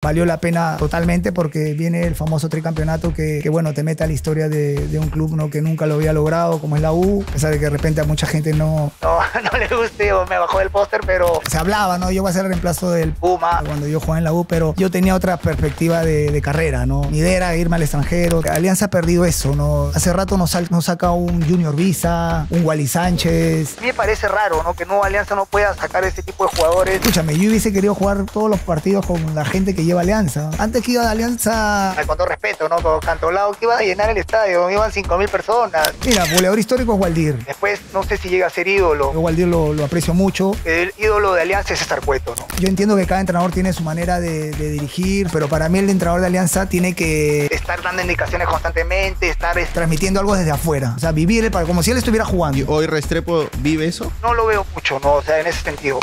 Valió la pena totalmente porque viene el famoso tricampeonato que, bueno, te mete a la historia de, un club ¿no? que nunca lo había logrado, como es la U, a pesar de que de repente a mucha gente no, no, le guste me bajó el póster, pero se hablaba, ¿no? Yo voy a ser el reemplazo del Puma cuando yo jugaba en la U, pero yo tenía otra perspectiva de, carrera, ¿no? Mi idea era irme al extranjero. Alianza ha perdido eso, ¿no? Hace rato nos, nos saca un Junior Visa, un Wally Sánchez. Me parece raro, ¿no? Que no Alianza no pueda sacar ese tipo de jugadores. Escúchame, yo hubiese querido jugar todos los partidos con la gente que lleva Alianza. Antes que iba de Alianza. Ah, con todo respeto, ¿no? Con lado que iba a llenar el estadio, iban 5.000 personas. Mira, goleador histórico es Waldir. Después, no sé si llega a ser ídolo. Yo Waldir lo, aprecio mucho. El ídolo de Alianza es estar Cueto, ¿no? Yo entiendo que cada entrenador tiene su manera de, dirigir, pero para mí el entrenador de Alianza tiene que estar dando indicaciones constantemente, estar transmitiendo algo desde afuera. O sea, vivir como si él estuviera jugando. ¿Y hoy Restrepo vive eso? No lo veo mucho, ¿no? O sea, en ese sentido.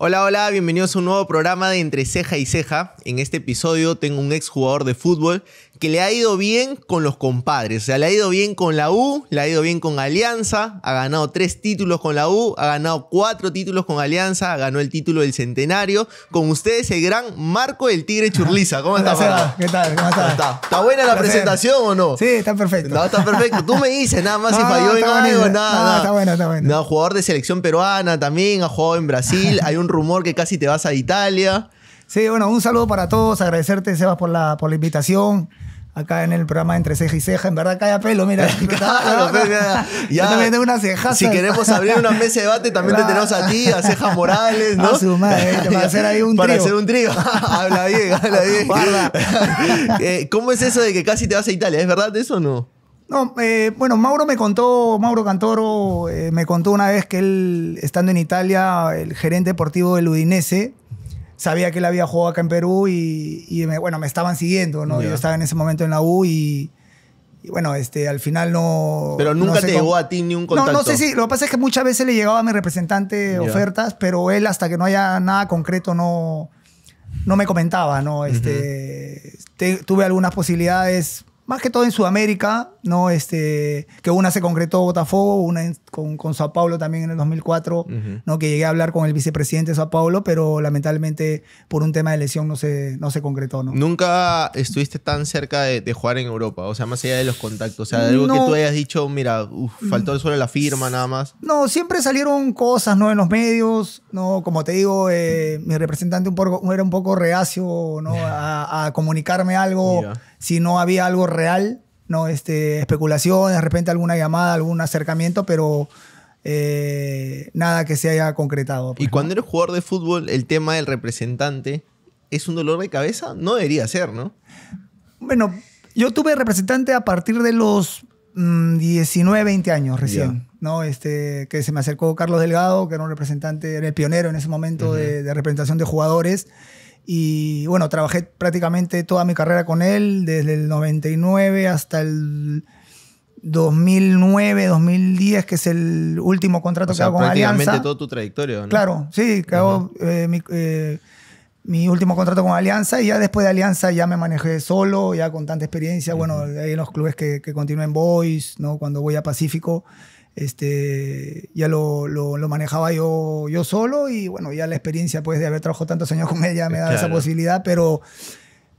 Hola, hola, bienvenidos a un nuevo programa de Entre Ceja y Ceja. En este episodio tengo un ex jugador de fútbol que le ha ido bien con los compadres. O sea, le ha ido bien con la U, le ha ido bien con Alianza, ha ganado tres títulos con la U, ha ganado cuatro títulos con Alianza, ha ganado el título del Centenario. Con ustedes el gran Marco del Tigre Churliza. ¿Cómo estás, ¿Qué tal? ¿Cómo estás? ¿Está? ¿Está? buena la presentación o no? Sí, está perfecto. No, está perfecto. Tú me dices, nada más si falló en nada, nada. Está bueno, está bueno. No, jugador de selección peruana también, ha jugado en Brasil. Hay un rumor que casi te vas a Italia. Sí, bueno, un saludo para todos, agradecerte, Sebas, por la, por la invitación acá en el programa entre ceja y ceja. En verdad cae a pelo, mira. ya, Yo también tengo una Si queremos abrir una mesa de debate, también te tenemos a ti, a Ceja Morales, ¿no? su madre, para hacer ahí un trío. Para hacer un trío. habla bien, habla bien. Eh, ¿Cómo es eso de que casi te vas a Italia? ¿Es verdad eso o no? No, eh, bueno, Mauro me contó, Mauro Cantoro eh, me contó una vez que él, estando en Italia, el gerente deportivo del Udinese, sabía que él había jugado acá en Perú y, me, bueno, me estaban siguiendo, ¿no? Yo estaba en ese momento en la U y, bueno, este, al final no... Pero nunca te llegó a ti ni un contacto. No, no sé si, lo que pasa es que muchas veces le llegaba a mi representante ofertas, pero él hasta que no haya nada concreto no, no me comentaba, ¿no? Este, tuve algunas posibilidades, más que todo en Sudamérica, ¿no? Este, que una se concretó Botafogo, una en, con, con Sao Paulo también en el 2004, ¿no? que llegué a hablar con el vicepresidente de Sao Paulo, pero lamentablemente por un tema de lesión no se, no se concretó. ¿no? Nunca estuviste tan cerca de, jugar en Europa, o sea, más allá de los contactos, o sea, algo que tú hayas dicho, mira, uf, mm. faltó solo la firma nada más. No, siempre salieron cosas ¿no? en los medios, ¿no? como te digo, eh, mi representante un poco, era un poco reacio ¿no? a, comunicarme algo si no había algo real no este, especulación, de repente alguna llamada, algún acercamiento, pero eh, nada que se haya concretado. Pues, y cuando eres jugador de fútbol, el tema del representante es un dolor de cabeza, no debería ser, ¿no? Bueno, yo tuve representante a partir de los 19, mm, 20 años recién. ¿no? Este, que se me acercó Carlos Delgado, que era un representante, era el pionero en ese momento de, de representación de jugadores. Y bueno, trabajé prácticamente toda mi carrera con él, desde el 99 hasta el 2009, 2010, que es el último contrato que hago con Alianza. tu trayectoria, ¿no? Claro, sí, que hago eh, eh, mi, último contrato con Alianza y ya después de Alianza ya me manejé solo, ya con tanta experiencia. Bueno, hay en los clubes que, que continúen Boys, ¿no? Cuando voy a Pacífico este, ya lo, manejaba yo, yo solo y bueno, ya la experiencia pues de haber trabajado tantos años con ella me da esa posibilidad, pero,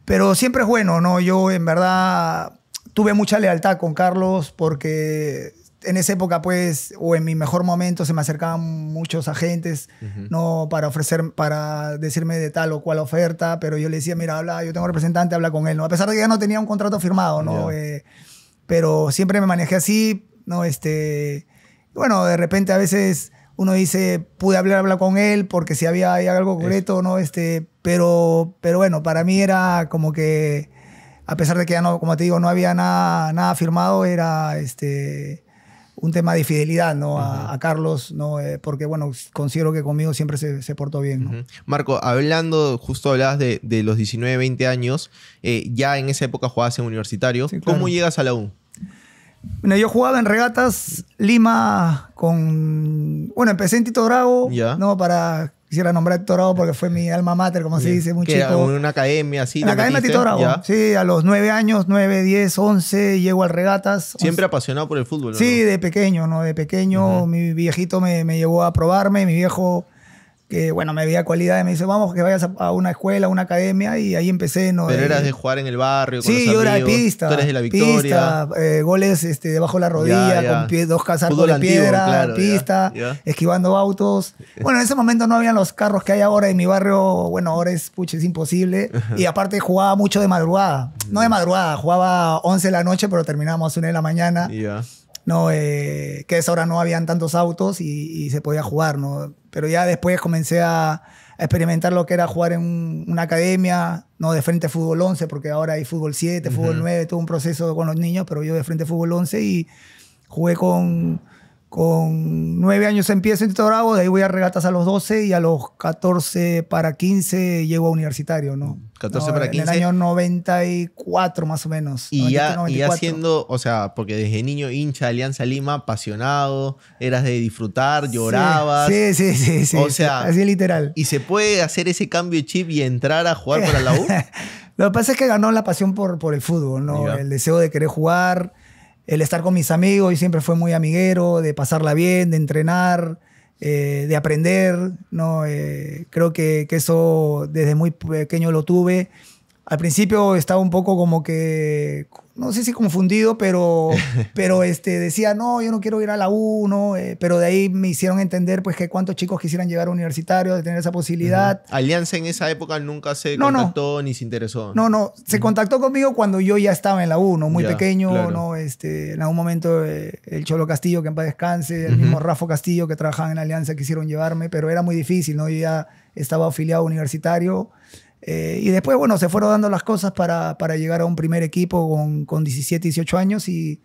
pero siempre es bueno, ¿no? Yo en verdad tuve mucha lealtad con Carlos porque en esa época, pues, o en mi mejor momento, se me acercaban muchos agentes, ¿no? Para ofrecer, para decirme de tal o cual oferta, pero yo le decía, mira, habla, yo tengo representante, habla con él, ¿no? A pesar de que ya no tenía un contrato firmado, ¿no? Eh, pero siempre me manejé así ¿no? Este, bueno, de repente a veces uno dice, pude hablar, hablar con él porque si había, algo concreto, ¿no? Este, pero, pero bueno, para mí era como que, a pesar de que ya no, como te digo, no había nada, nada firmado, era este, un tema de fidelidad ¿no? a, Carlos, ¿no? Eh, porque bueno, considero que conmigo siempre se, portó bien. Marco, hablando, justo hablabas de, de los 19, 20 años, eh, ya en esa época jugabas en universitario, ¿cómo llegas a la U? yo jugaba en regatas Lima con. Bueno, empecé en Tito Drago, ¿no? Para. Quisiera nombrar a Tito Drago porque fue mi alma mater, como se dice, muy chico. En una academia, así. la academia Tito Drago. Sí, a los nueve años, nueve, diez, once, llego al regatas. Siempre apasionado por el fútbol. ¿no? Sí, de pequeño, ¿no? De pequeño, mi viejito me, me llevó a probarme, mi viejo que bueno, me veía cualidades, me dice, vamos, que vayas a una escuela, a una academia, y ahí empecé. ¿no? Pero eh, eras de jugar en el barrio. Con sí, los yo era de pista. la victoria. Eh, goles este, debajo de la rodilla, con dos casas de piedra, pista, esquivando autos. Bueno, en ese momento no habían los carros que hay ahora en mi barrio, bueno, ahora es, pucha, es imposible. Y aparte jugaba mucho de madrugada. No de mm. madrugada, jugaba 11 de la noche, pero terminábamos 1 de la mañana. ya... ¿no? Eh, que a esa hora no habían tantos autos y, se podía jugar, ¿no? Pero ya después comencé a, experimentar lo que era jugar en una academia, ¿no? De frente fútbol 11, porque ahora hay fútbol 7, fútbol 9, todo un proceso con los niños, pero yo de frente fútbol 11 y jugué con con nueve años empiezo en Tito de ahí voy a regatas a los 12 y a los 14 para 15 llego a universitario, ¿no? 14 mm, para quince? En el año 94 más o menos. Y ya, y o sea, porque desde niño hincha de Alianza Lima, apasionado, eras de disfrutar, llorabas. Sí, sí, sí, sí. o sea, así literal. ¿Y se puede hacer ese cambio de chip y entrar a jugar para la U? Lo que pasa es que ganó la pasión por, por el fútbol, ¿no? El deseo de querer jugar el estar con mis amigos, y siempre fue muy amiguero, de pasarla bien, de entrenar, eh, de aprender, ¿no? Eh, creo que, eso desde muy pequeño lo tuve al principio estaba un poco como que, no sé si confundido, pero, pero este, decía, no, yo no quiero ir a la U, eh, pero de ahí me hicieron entender pues que cuántos chicos quisieran llegar a universitario, de tener esa posibilidad. Alianza en esa época nunca se contactó ni se interesó. No, no, se contactó conmigo cuando yo ya estaba en la U, Muy pequeño, ¿no? Este, en algún momento eh, el Cholo Castillo, que en paz descanse, el mismo Rafa Castillo que trabajaba en Alianza quisieron llevarme, pero era muy difícil, ¿no? Yo ya estaba afiliado a universitario eh, y después, bueno, se fueron dando las cosas para, llegar a un primer equipo con, con 17, 18 años y,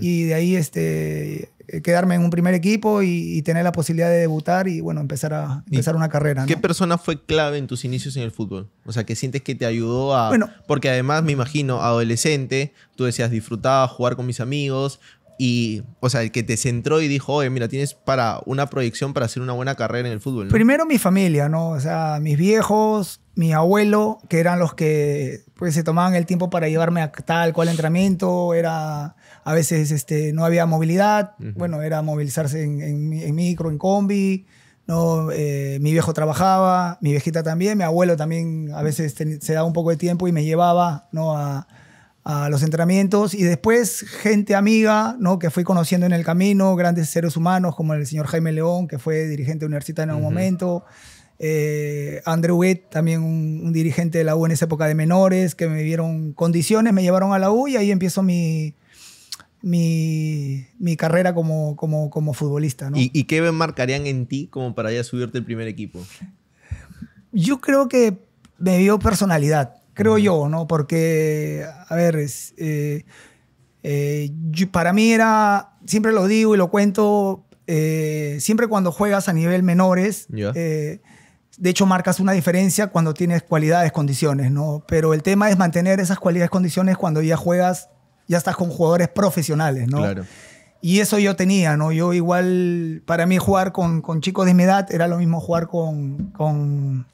de ahí este, quedarme en un primer equipo y, tener la posibilidad de debutar y, bueno, empezar, a, empezar una carrera. ¿Qué persona fue clave en tus inicios en el fútbol? O sea, que sientes que te ayudó a... Bueno, porque además, me imagino, adolescente, tú decías, disfrutaba jugar con mis amigos, y, o sea, el que te centró y dijo, oye, mira, tienes para una proyección para hacer una buena carrera en el fútbol. Primero mi familia, ¿no? O sea, mis viejos, mi abuelo, que eran los que pues, se tomaban el tiempo para llevarme a tal cual entrenamiento, era a veces este, no había movilidad, bueno, era movilizarse en, micro, en combi, ¿no? Eh, mi viejo trabajaba, mi viejita también, mi abuelo también a veces se daba un poco de tiempo y me llevaba ¿no? a, los entrenamientos y después gente amiga ¿no? que fui conociendo en el camino, grandes seres humanos como el señor Jaime León, que fue dirigente universitario en un momento eh, Andrew Witt, también un, dirigente de la U en esa época de menores, que me dieron condiciones, me llevaron a la U y ahí empiezo mi, mi, carrera como, como, futbolista. ¿Y, qué qué marcarían en ti como para ya subirte al primer equipo? Yo creo que me dio personalidad, creo yo, ¿no? Porque, a ver, eh, eh, para mí era, siempre lo digo y lo cuento, siempre cuando juegas a nivel menores, de hecho, marcas una diferencia cuando tienes cualidades, condiciones, ¿no? Pero el tema es mantener esas cualidades, condiciones cuando ya juegas, ya estás con jugadores profesionales, ¿no? Claro. Y eso yo tenía, ¿no? Yo igual, para mí jugar con, chicos de mi edad era lo mismo jugar con, con,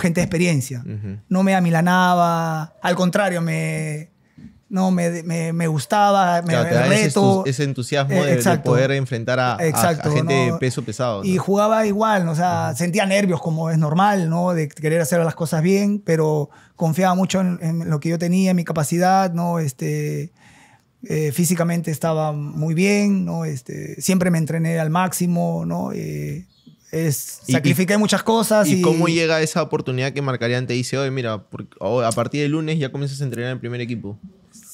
gente de experiencia. No me amilanaba, al contrario, me, no me, gustaba, me, claro, Ese, entusiasmo eh, de, poder enfrentar a, gente peso pesado. Y jugaba igual, o sea, sentía nervios como es normal, ¿no? De querer hacer las cosas bien, pero confiaba mucho en, lo que yo tenía, en mi capacidad, ¿no? Este, eh, físicamente estaba muy bien, ¿no? Este, siempre me entrené al máximo, ¿no? Eh, es, sacrifiqué muchas cosas. Y, cómo llega esa oportunidad que Marcarían te dice, hoy? mira, oh, a partir del lunes ya comienzas a entrenar en el primer equipo?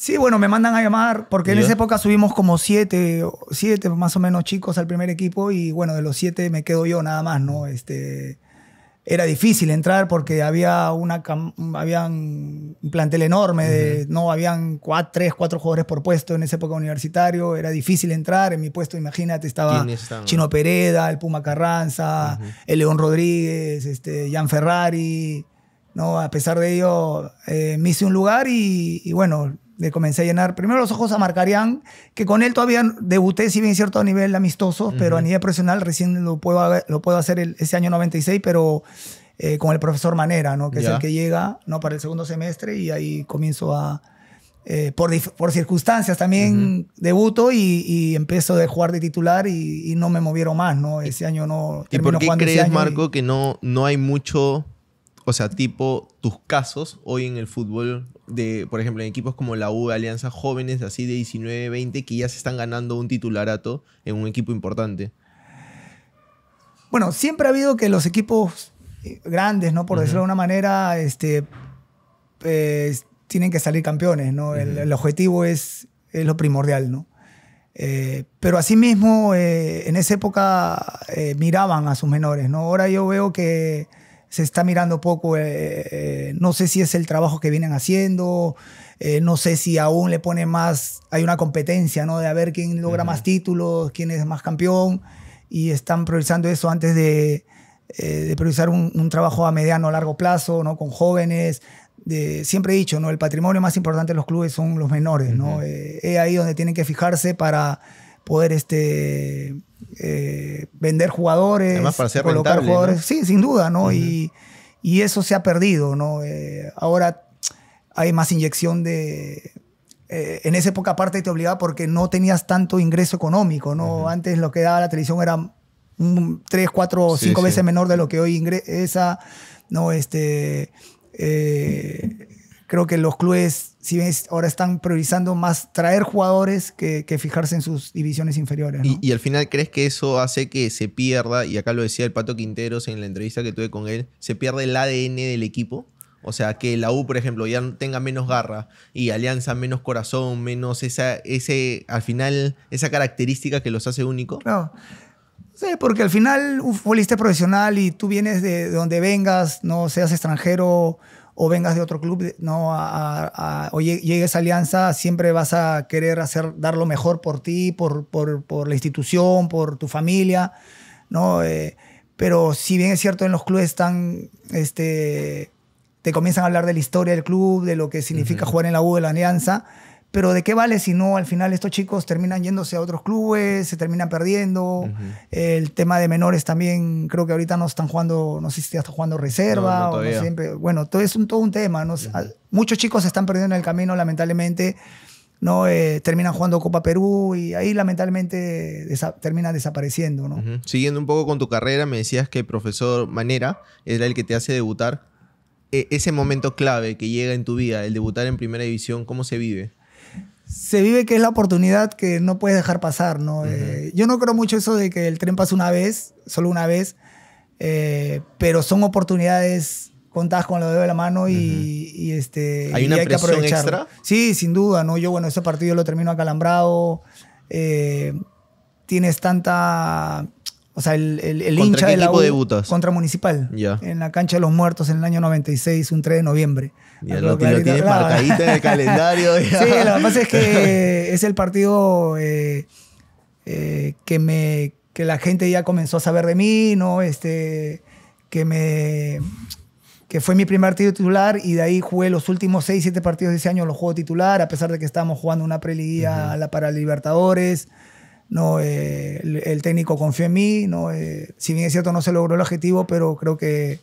Sí, bueno, me mandan a llamar porque en esa época subimos como siete, siete más o menos chicos al primer equipo y bueno, de los siete me quedo yo nada más, ¿no? Este, era difícil entrar porque había una habían un plantel enorme de, no habían cuatro, tres cuatro jugadores por puesto en esa época universitario era difícil entrar en mi puesto imagínate estaba Chino Pereda el Puma Carranza el León Rodríguez este Jan Ferrari no a pesar de ello eh, me hice un lugar y bueno comencé a llenar primero los ojos a Marcarián, que con él todavía debuté, si bien cierto, a nivel amistoso, pero a nivel profesional recién lo puedo, lo puedo hacer ese año 96, pero eh, con el profesor Manera, ¿no? que es el que llega ¿no? para el segundo semestre y ahí comienzo a... Eh, por, circunstancias también debuto y, y, empiezo de jugar de titular y, no me movieron más, ¿no? Ese año no... ¿Y por qué crees, Marco, que no hay mucho o sea, tipo tus casos hoy en el fútbol de, por ejemplo, en equipos como la U, Alianza Jóvenes, así de 19, 20, que ya se están ganando un titularato en un equipo importante. Bueno, siempre ha habido que los equipos eh, grandes, ¿no? Por decirlo de una manera, este, eh, tienen que salir campeones, ¿no? el, objetivo es, lo primordial, ¿no? Eh, pero asimismo, mismo, en esa época miraban a sus menores, ¿no? Ahora yo veo que se está mirando poco, eh, eh, no sé si es el trabajo que vienen haciendo, eh, no sé si aún le pone más, hay una competencia, ¿no? De a ver quién logra más títulos, quién es más campeón, y están priorizando eso antes de, priorizar un, trabajo a mediano o largo plazo, ¿no? Con jóvenes. De, siempre he dicho, ¿no? El patrimonio más importante de los clubes son los menores, ¿no? es ahí donde tienen que fijarse para poder este, eh, vender jugadores, para colocar jugadores. Sí, sin duda, ¿no? y, eso se ha perdido, ¿no? Eh, ahora hay más inyección de... Eh, en esa época aparte te obligaba porque no tenías tanto ingreso económico, ¿no? Antes lo que daba la televisión era 3, tres, cuatro o cinco veces menor de lo que hoy ingresa, ¿no? Este, creo que los clubes ahora están priorizando más traer jugadores que, fijarse en sus divisiones inferiores. Y, al final, ¿crees que eso hace que se pierda, y acá lo decía el Pato Quinteros en la entrevista que tuve con él, se pierde el ADN del equipo? O sea, que la U, por ejemplo, ya tenga menos garra y Alianza menos corazón, menos esa, ese, al final, esa característica que los hace únicos. No, Sí, porque al final un futbolista profesional y tú vienes de donde vengas, no seas extranjero, o vengas de otro club, o llegues a Alianza, siempre vas a querer hacer, dar lo mejor por ti, por, la institución, por tu familia, ¿no? Eh, pero si bien es cierto, en los clubes están, este, te comienzan a hablar de la historia del club, de lo que significa jugar en la U de la Alianza, pero ¿de qué vale si no al final estos chicos terminan yéndose a otros clubes, se terminan perdiendo? El tema de menores también, creo que ahorita no están jugando, no sé si están jugando reserva Bueno, todo es un, todo un tema. Muchos chicos se están perdiendo en el camino, lamentablemente. ¿no? Eh, terminan jugando Copa Perú y ahí lamentablemente termina terminan desapareciendo. ¿no? Siguiendo un poco con tu carrera, me decías que el profesor Manera era el que te hace debutar. E, ese momento clave que llega en tu vida, el debutar en primera división, ¿cómo se vive? se vive que es la oportunidad que no puedes dejar pasar, ¿no? Eh, yo no creo mucho eso de que el tren pasa una vez, solo una vez, eh, pero son oportunidades contadas con los dedo de la mano y, este hay una que sí sin duda no yo bueno ese partido lo termino acalambrado eh, tienes tanta o sea, el, el, el hincha de la U contra Municipal. En la cancha de los muertos en el año 96, un 3 de noviembre. Y lo, lo, tienes en el calendario. Sí, lo que pasa es que es el partido eh, eh, que, me, que la gente ya comenzó a saber de mí, ¿no? Este, que me que fue mi primer partido titular y de ahí jugué los últimos 6, 7 partidos de ese año, los juego titular, a pesar de que estábamos jugando una preliguilla la para Libertadores. No, eh, el, técnico confió en mí, no, eh, si bien es cierto no se logró el objetivo, pero creo que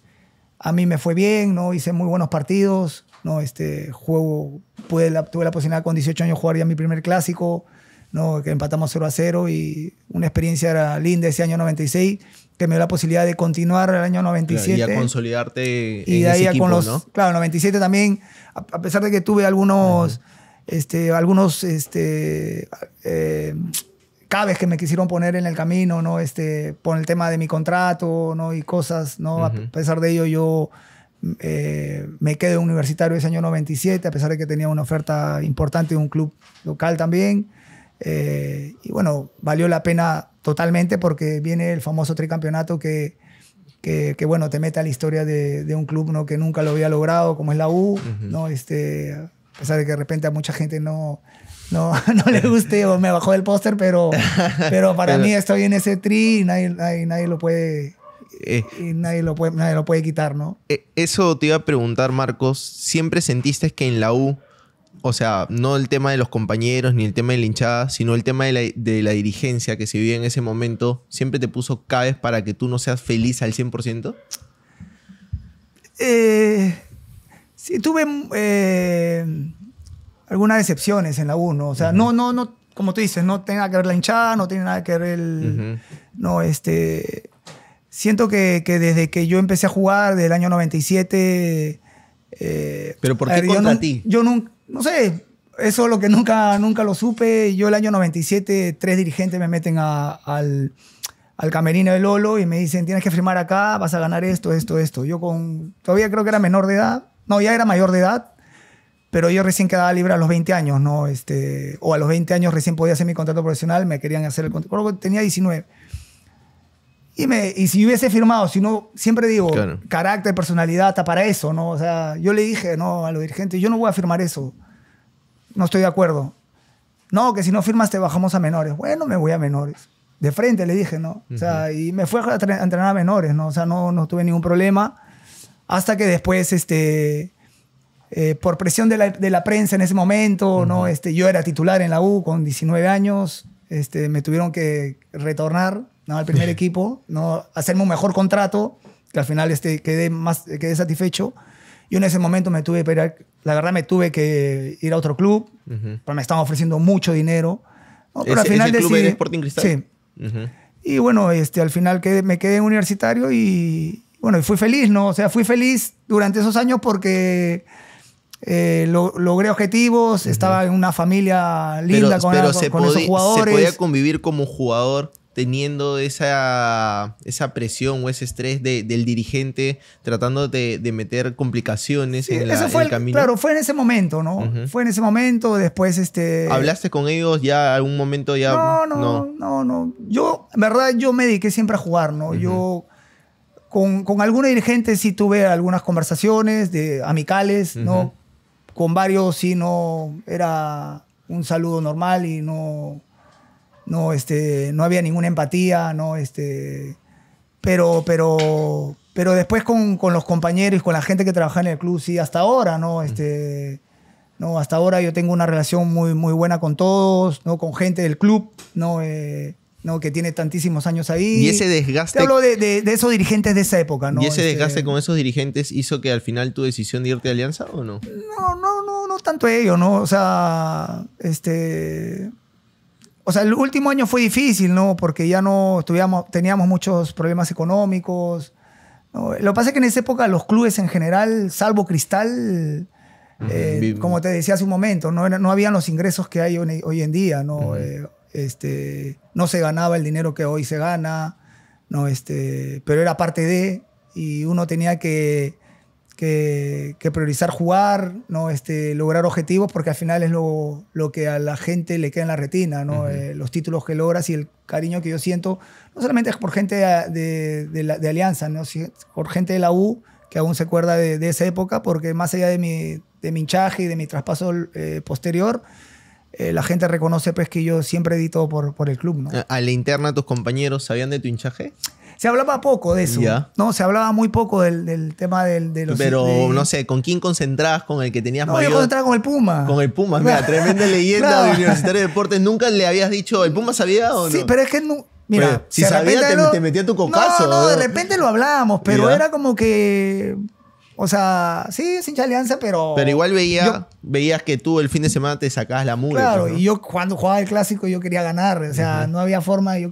a mí me fue bien, no hice muy buenos partidos, no, este juego pude tuve la posibilidad con 18 años jugar ya mi primer clásico, no, que empatamos 0 a 0 y una experiencia linda ese año 96 que me dio la posibilidad de continuar el año 97. y a consolidarte y en de ahí ese equipo, con los, ¿no? Claro, 97 también, a, pesar de que tuve algunos, este, algunos, este, eh, que me quisieron poner en el camino, ¿no? Este, por el tema de mi contrato, ¿no? Y cosas, ¿no? A pesar de ello, yo eh, me quedé universitario ese año 97, a pesar de que tenía una oferta importante de un club local también. Eh, y bueno, valió la pena totalmente porque viene el famoso tricampeonato que, que, que bueno, te mete a la historia de, un club ¿no? que nunca lo había logrado, como es la U, ¿no? Este, a pesar de que de repente a mucha gente no, no, no le guste o me bajó del póster, pero, pero para mí estoy en ese tri y nadie, lo puede. Eh, nadie lo, puede, nadie lo puede quitar, ¿no? Eh, eso te iba a preguntar, Marcos. ¿Siempre sentiste que en la U, o sea, no el tema de los compañeros ni el tema de la hinchada, sino el tema de la, dirigencia que se vivía en ese momento, siempre te puso cabes para que tú no seas feliz al 100%? Eh, sí, tuve. Eh, algunas decepciones en la 1. O sea, no, no, no, como tú dices, no tiene nada que ver la hinchada, no tiene nada que ver el... No, este... Siento que, desde que yo empecé a jugar, del año 97... Eh, ¿Pero por qué contra ti? Yo nunca... No sé, eso es lo que nunca, nunca lo supe. Yo el año 97, tres dirigentes me meten al, al, camerino de Lolo y me dicen, tienes que firmar acá, vas a ganar esto, esto, esto. Yo con, todavía creo que era menor de edad. No, ya era mayor de edad pero yo recién quedaba libre a los 20 años, ¿no? Este, o a los 20 años recién podía hacer mi contrato profesional, me querían hacer el contrato, tenía 19. Y, me, y si hubiese firmado, si no, siempre digo, carácter carácter, personalidad, está para eso, ¿no? O sea, yo le dije, no, a los dirigentes, yo no voy a firmar eso. No estoy de acuerdo. No, que si no firmas te bajamos a menores. Bueno, me voy a menores. De frente le dije, ¿no? O sea, y me fue a entrenar a menores, ¿no? O sea, no, no tuve ningún problema. Hasta que después, este, eh, por presión de la, de la, prensa en ese momento, ¿no? Este, yo era titular en la U con 19 años, este, me tuvieron que retornar ¿no? al primer equipo, ¿no? hacerme un mejor contrato, que al final este, quedé, más, quedé satisfecho. y en ese momento me tuve que la verdad me tuve que ir a otro club, pero me estaban ofreciendo mucho dinero. al final club Sporting Cristal? Sí. Y bueno, este, al final quedé, me quedé en universitario y bueno, y fui feliz, ¿no? O sea, fui feliz durante esos años porque eh, logré objetivos, estaba en una familia linda con, con, esos jugadores. Se podía convivir como jugador teniendo esa, esa presión o ese estrés del dirigente tratando de, meter complicaciones en, el, camino. Claro, fue en ese momento, ¿no? Fue en ese momento, después este... ¿Hablaste con ellos ya algún momento ya? No, no, no, no. Yo, en verdad, yo me dediqué siempre a jugar, ¿no? Yo... Con, con algunos dirigentes sí tuve algunas conversaciones de amicales, ¿no? Con varios sí no era un saludo normal y no, no, este, no había ninguna empatía, no, este, pero, pero, pero después con, los compañeros y con la gente que trabaja en el club, sí, hasta ahora, ¿no? Este, no, hasta ahora yo tengo una relación muy, muy buena con todos, ¿no? Con gente del club, ¿no? Eh, que tiene tantísimos años ahí. Y ese desgaste... Te hablo de, esos dirigentes de esa época, ¿no? ¿Y ese este, desgaste con esos dirigentes hizo que al final tu decisión de irte a Alianza o no? No, no, no, no tanto ello, ¿no? O sea, este... O sea, el último año fue difícil, ¿no? Porque ya no teníamos muchos problemas económicos. Lo que pasa es que en esa época los clubes en general, salvo Cristal, eh, como te decía hace un momento, no, no habían los ingresos que hay hoy en día, ¿no? Este, no se ganaba el dinero que hoy se gana, no, este, pero era parte de, y uno tenía que, priorizar jugar, ¿no? este, lograr objetivos, porque al final es lo, que a la gente le queda en la retina, ¿no? Eh, los títulos que logras y el cariño que yo siento, no solamente por gente de, Alianza, ¿no? por gente de la U, que aún se acuerda de, esa época, porque más allá de mi, de mi hinchaje y de mi traspaso eh, posterior, eh, la gente reconoce pues que yo siempre edito por, por el club, ¿no? Ah, ¿A la interna tus compañeros sabían de tu hinchaje? Se hablaba poco de eso. No, se hablaba muy poco del, tema del, de los. Pero no sé, ¿con quién concentrabas? ¿Con el que tenías mayor? Yo concentraba con el Puma. Con el Puma, mira, tremenda leyenda de Universitario de Deportes. ¿Nunca le habías dicho, el Puma sabía o no? Sí, pero es que Mira, pues, si sabía, te, metía tu cocazo. No, no, de ¿eh? repente lo hablábamos, pero era como que o sea, sí, es de alianza, pero. Pero igual veía, veías que tú el fin de semana te sacabas la mugre. Claro, pues, y yo cuando jugaba el clásico yo quería ganar. O sea, no había forma. Yo,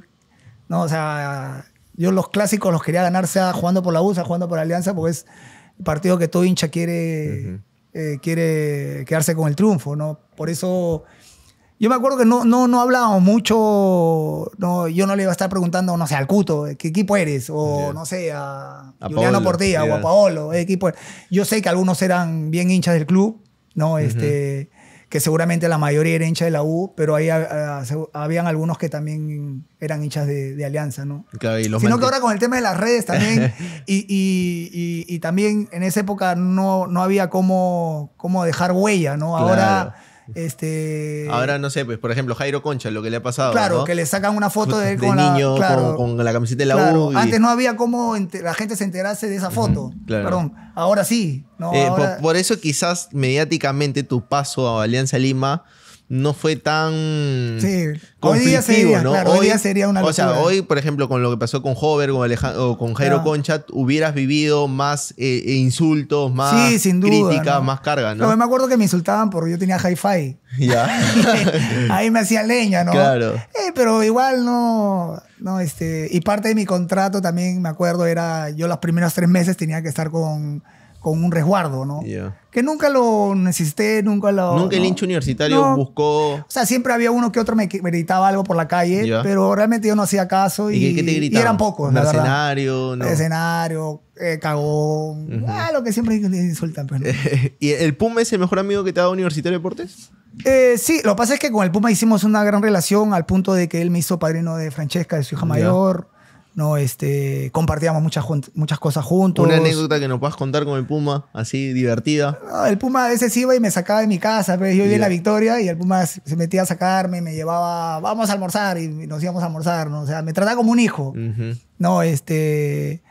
no, o sea, yo los clásicos los quería ganar, sea jugando por la USA, jugando por Alianza, porque es el partido que todo hincha quiere, eh, quiere quedarse con el triunfo, ¿no? Por eso yo me acuerdo que no, no, no hablábamos mucho, no, yo no le iba a estar preguntando, no sé, al Cuto, eh, ¿qué equipo eres? O no sé, a, Juliano Paolo, o a Paolo, ¿qué equipo eres? Yo sé que algunos eran bien hinchas del club, ¿no? Este, Que seguramente la mayoría era hincha de la U, pero ahí ah, ah, habían algunos que también eran hinchas de, Alianza, ¿no? Sino que ahora con el tema de las redes también, y, y, y, también en esa época no, no había cómo, cómo dejar huella, ¿no? Ahora... Este... Ahora no sé, pues por ejemplo, Jairo Concha, lo que le ha pasado. Claro, que le sacan una foto de, él niño con, la camiseta de la U. Antes no había cómo la gente se enterase de esa foto. Perdón, ahora sí. Eh, por, por, eso quizás mediáticamente tu paso a Alianza Lima no fue tan sí. Hoy sería, ¿no? hoy, sería una cosa. O sea, hoy, por ejemplo, con lo que pasó con Hover, con, Alejandro, con Jairo hubieras vivido más eh, eh, insultos, más críticas, más carga, ¿no? ¿no? me acuerdo que me insultaban porque yo tenía hi-fi. Ya. Ahí me hacía leña, ¿no? Claro. Eh, pero igual no... No, este, y parte de mi contrato también, me acuerdo, era yo los primeros tres meses tenía que estar con, con un resguardo, ¿no? Que nunca lo necesité, nunca lo... Nunca el hincho universitario buscó... O sea, siempre había uno que otro me gritaba algo por la calle, pero realmente yo no hacía caso y, te y eran pocos, la Escenario, ¿no? Escenario, eh, cagón, ah, lo que siempre insultan. Pues, ¿Y el Puma es el mejor amigo que te ha dado Universitario de Deportes? Eh, sí, lo que pasa es que con el Puma hicimos una gran relación al punto de que él me hizo padrino de Francesca, de su hija mayor. ¿no? Este, compartíamos muchas, muchas cosas juntos. Una anécdota que nos puedas contar con el Puma, así divertida. No, el Puma a veces iba y me sacaba de mi casa, pues, yo iba en la Victoria y el Puma se metía a sacarme, me llevaba, vamos a almorzar y nos íbamos a almorzar, ¿no? O sea, me trataba como un hijo, ¿no? Este,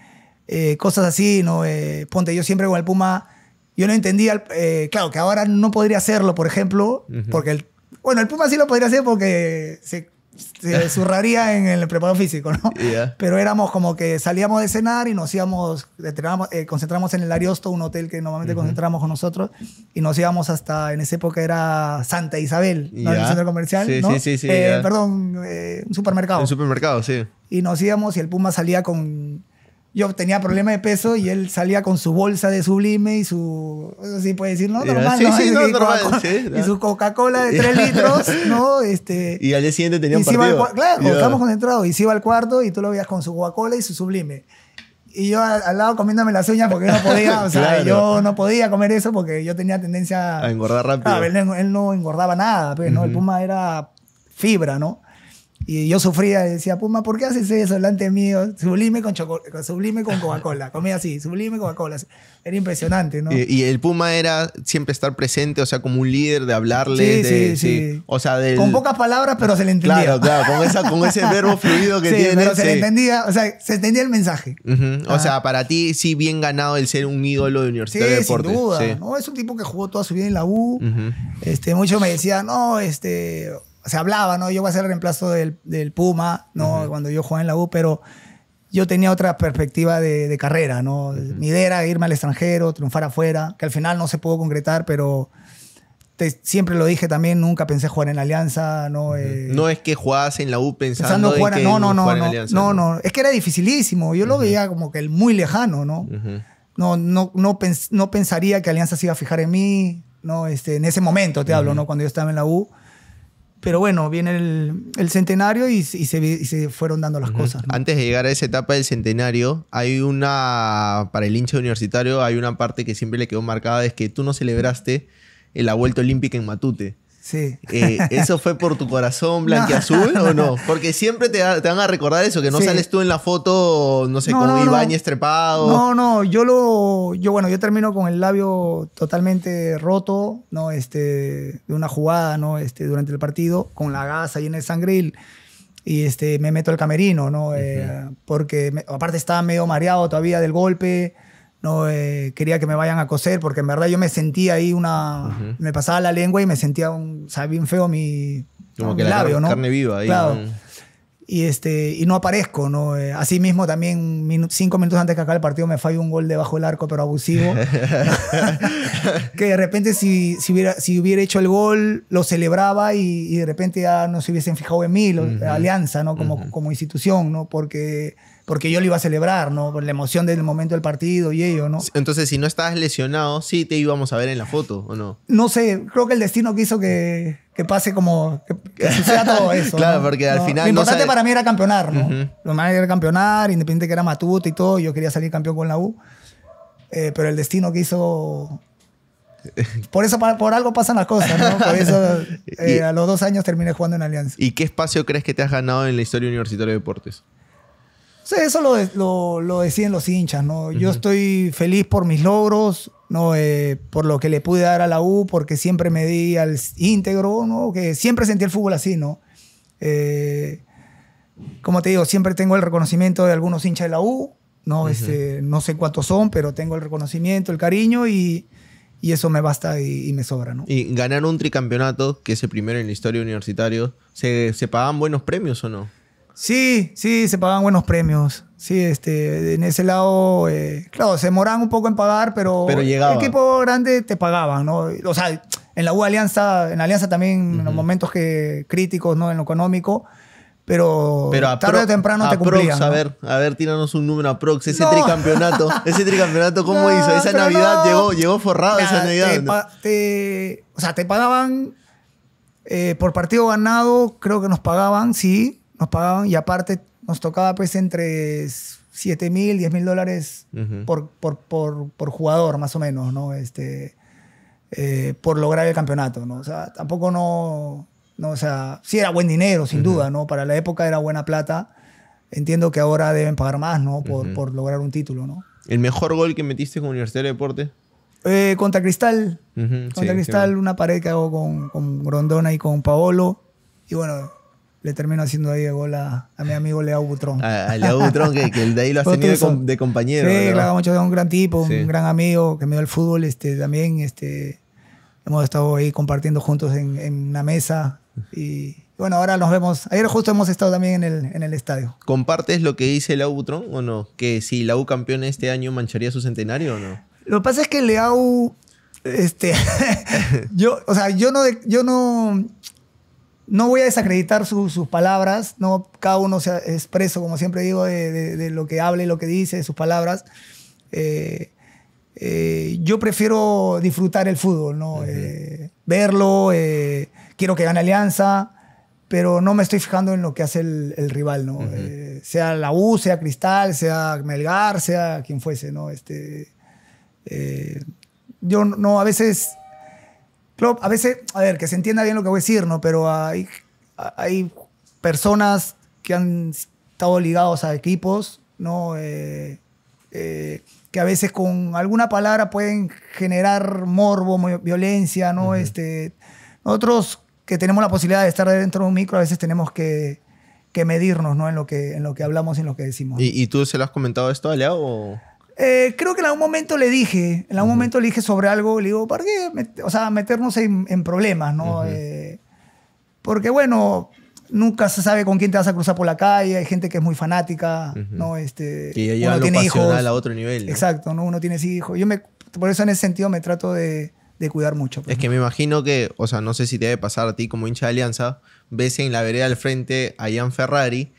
eh, cosas así, ¿no? Eh, ponte, yo siempre con el Puma, yo no entendía, eh, claro, que ahora no podría hacerlo, por ejemplo, porque el, bueno, el Puma sí lo podría hacer porque se se zurraría en el preparo físico, ¿no? Pero éramos como que salíamos de cenar y nos íbamos, eh, concentramos en el Ariosto, un hotel que normalmente concentrábamos concentramos con nosotros, y nos íbamos hasta, en esa época era Santa Isabel, ¿no? el centro comercial, ¿no? Sí, sí, eh, Perdón, eh, un supermercado. Un supermercado, sí. Y nos íbamos y el Puma salía con yo tenía problemas de peso y él salía con su bolsa de sublime y su. Así puede decir, ¿no? Normal, sí, ¿no? Y su Coca-Cola de 3 litros, ¿no? Este, y al día siguiente tenía un partido. claro, yeah. estábamos concentrados. Y se iba al cuarto y tú lo veías con su Coca-Cola y su sublime. Y yo al, lado comiéndome las uñas porque no podía, o sea, yo no podía comer eso porque yo tenía tendencia a engordar rápido. Claro, él, no engordaba nada, pues, ¿no? El puma era fibra, ¿no? Y yo sufría, decía, Puma, ¿por qué haces eso delante mío? Sublime con, sublime con Coca-Cola. Comía así, sublime Coca-Cola. Era impresionante, ¿no? Y, el Puma era siempre estar presente, o sea, como un líder de hablarle. Sí, sí, O sea, del... Con pocas palabras, pero se le entendía. Claro, claro, con, con ese verbo fluido que tiene. Pero se le entendía, o sea, se entendía el mensaje. O ah. sea, para ti sí bien ganado el ser un ídolo de Universidad de Deportes. Sin duda, ¿no? Es un tipo que jugó toda su vida en la U. este, muchos me decían, no, este se hablaba, ¿no? Yo iba a ser el reemplazo del, del Puma, ¿no? Cuando yo jugaba en la U, pero yo tenía otra perspectiva de, carrera, ¿no? Mi idea era irme al extranjero, triunfar afuera, que al final no se pudo concretar, pero siempre lo dije también, nunca pensé jugar en Alianza, ¿no? Eh, no es que jugabas en la U pensando, que no, no, no, no, alianza, no, no, no, es que era dificilísimo, yo lo veía como que muy lejano, ¿no? No, no, no, no, pensaría que Alianza se iba a fijar en mí, ¿no? Este, en ese momento te hablo, ¿no? Cuando yo estaba en la U pero bueno, viene el, centenario y, se, fueron dando las cosas. Antes de llegar a esa etapa del centenario, hay una, para el hincha universitario, hay una parte que siempre le quedó marcada, es que tú no celebraste la vuelta olímpica en Matute. Sí. Eh, ¿Eso fue por tu corazón blanqueazul azul, o no? Porque siempre te, van a recordar eso, que no sales tú en la foto, no sé, con un no, No, no, yo lo. Yo, bueno, yo termino con el labio totalmente roto, ¿no? Este, de una jugada, ¿no? Este, durante el partido, con la gasa y en el sangril y este, me meto al camerino, ¿no? Eh, porque aparte estaba medio mareado todavía del golpe no eh, quería que me vayan a coser porque en verdad yo me sentía ahí una... Me pasaba la lengua y me sentía un, o bien feo mi... Como que la labio, carne, ¿no? viva ahí. Y, este, y no aparezco, ¿no? Eh, Asimismo, mismo también cinco minutos antes que acá el partido me falló un gol debajo del arco, pero abusivo. que de repente si, hubiera, si hubiera hecho el gol, lo celebraba y, de repente ya no se hubiesen fijado en mí, la Alianza, ¿no? Como, como institución, ¿no? Porque porque yo lo iba a celebrar, ¿no? Por la emoción del momento del partido y ello, ¿no? Entonces, si no estabas lesionado, sí te íbamos a ver en la foto, ¿o no? No sé, creo que el destino quiso que, que pase como. que, suceda todo eso. claro, porque al final. Lo importante para mí era campeonar, ¿no? Lo más era campeonar, independiente que era matuto y todo, yo quería salir campeón con la U. Eh, pero el destino quiso por eso, por algo pasan las cosas, ¿no? Por eso eh, a los dos años terminé jugando en Alianza. ¿Y qué espacio crees que te has ganado en la historia universitaria de deportes? eso lo, lo, deciden los hinchas, ¿no? Yo estoy feliz por mis logros, ¿no? Eh, por lo que le pude dar a la U, porque siempre me di al íntegro, ¿no? Que siempre sentí el fútbol así, ¿no? Eh, como te digo, siempre tengo el reconocimiento de algunos hinchas de la U, ¿no? Este, no sé cuántos son, pero tengo el reconocimiento, el cariño y, eso me basta y, me sobra, Y ganar un tricampeonato, que es el primero en la historia universitario, ¿se, ¿se pagan buenos premios o no? Sí, sí, se pagaban buenos premios. Sí, este, en ese lado, eh, claro, se demoraban un poco en pagar, pero, el equipo grande te pagaban, ¿no? O sea, en la U Alianza, en Alianza también, en los momentos que, críticos, ¿no? En lo económico, pero, tarde o temprano te cumplían. A ver, a ver, tíranos un número a Ese tricampeonato, ese tricampeonato, ¿cómo hizo? Esa Navidad llegó, llegó forrado esa Navidad. o sea, te pagaban eh, por partido ganado, creo que nos pagaban, sí, nos pagaban y aparte nos tocaba pues entre 7 mil, 10 mil dólares por, por, jugador más o menos, ¿no? Este, eh, por lograr el campeonato, ¿no? O sea, tampoco no, no o sea, sí era buen dinero, sin duda, ¿no? Para la época era buena plata. Entiendo que ahora deben pagar más, ¿no? Por, lograr un título, ¿no? ¿El mejor gol que metiste con Universidad de Deporte? Eh, contra Cristal. contra Cristal, una pared que hago con, con Grondona y con Paolo. Y bueno, le termino haciendo ahí de gol a, mi amigo Leao Butrón. A, Leao Butrón, que, de ahí lo has tenido de, compañero. Sí, claro, mucho, un gran tipo, un gran amigo que me dio el fútbol. Este, también este, hemos estado ahí compartiendo juntos en, en una mesa y bueno, ahora nos vemos. Ayer justo hemos estado también en el, en el estadio. ¿Compartes lo que dice Leau Butrón o no? ¿Que si la U campeón este año mancharía su centenario o no? Lo que pasa es que Leao. Este. yo, o sea, yo no. Yo no no voy a desacreditar sus palabras, ¿no? cada uno se expreso, como siempre digo, de, lo que hable, lo que dice, de sus palabras. Eh, eh, yo prefiero disfrutar el fútbol, ¿no? Eh, verlo, quiero que gane Alianza, pero no me estoy fijando en lo que hace el, rival, ¿no? sea la U, sea Cristal, sea Melgar, sea quien fuese, ¿no? Este, yo no, a veces a veces, a ver, que se entienda bien lo que voy a decir, ¿no? Pero hay, hay personas que han estado ligados a equipos, ¿no? Eh, eh, que a veces con alguna palabra pueden generar morbo, violencia, ¿no? este, nosotros que tenemos la posibilidad de estar dentro de un micro, a veces tenemos que, medirnos, ¿no? En lo que, en lo que hablamos y en lo que decimos. ¿Y, tú se lo has comentado esto a O? Eh, creo que en algún momento le dije, en algún momento le dije sobre algo, le digo, ¿para qué? o sea, meternos en, problemas, ¿no? Eh, porque bueno, nunca se sabe con quién te vas a cruzar por la calle, hay gente que es muy fanática, ¿no? Este, que ya uno a otro nivel. Exacto, ¿no? Uno tiene hijos. Yo me, por eso en ese sentido me trato de, cuidar mucho. Pues, es que me imagino que, o sea, no sé si te debe pasar a ti como hincha de Alianza, ves en la vereda al frente a Ian Ferrari,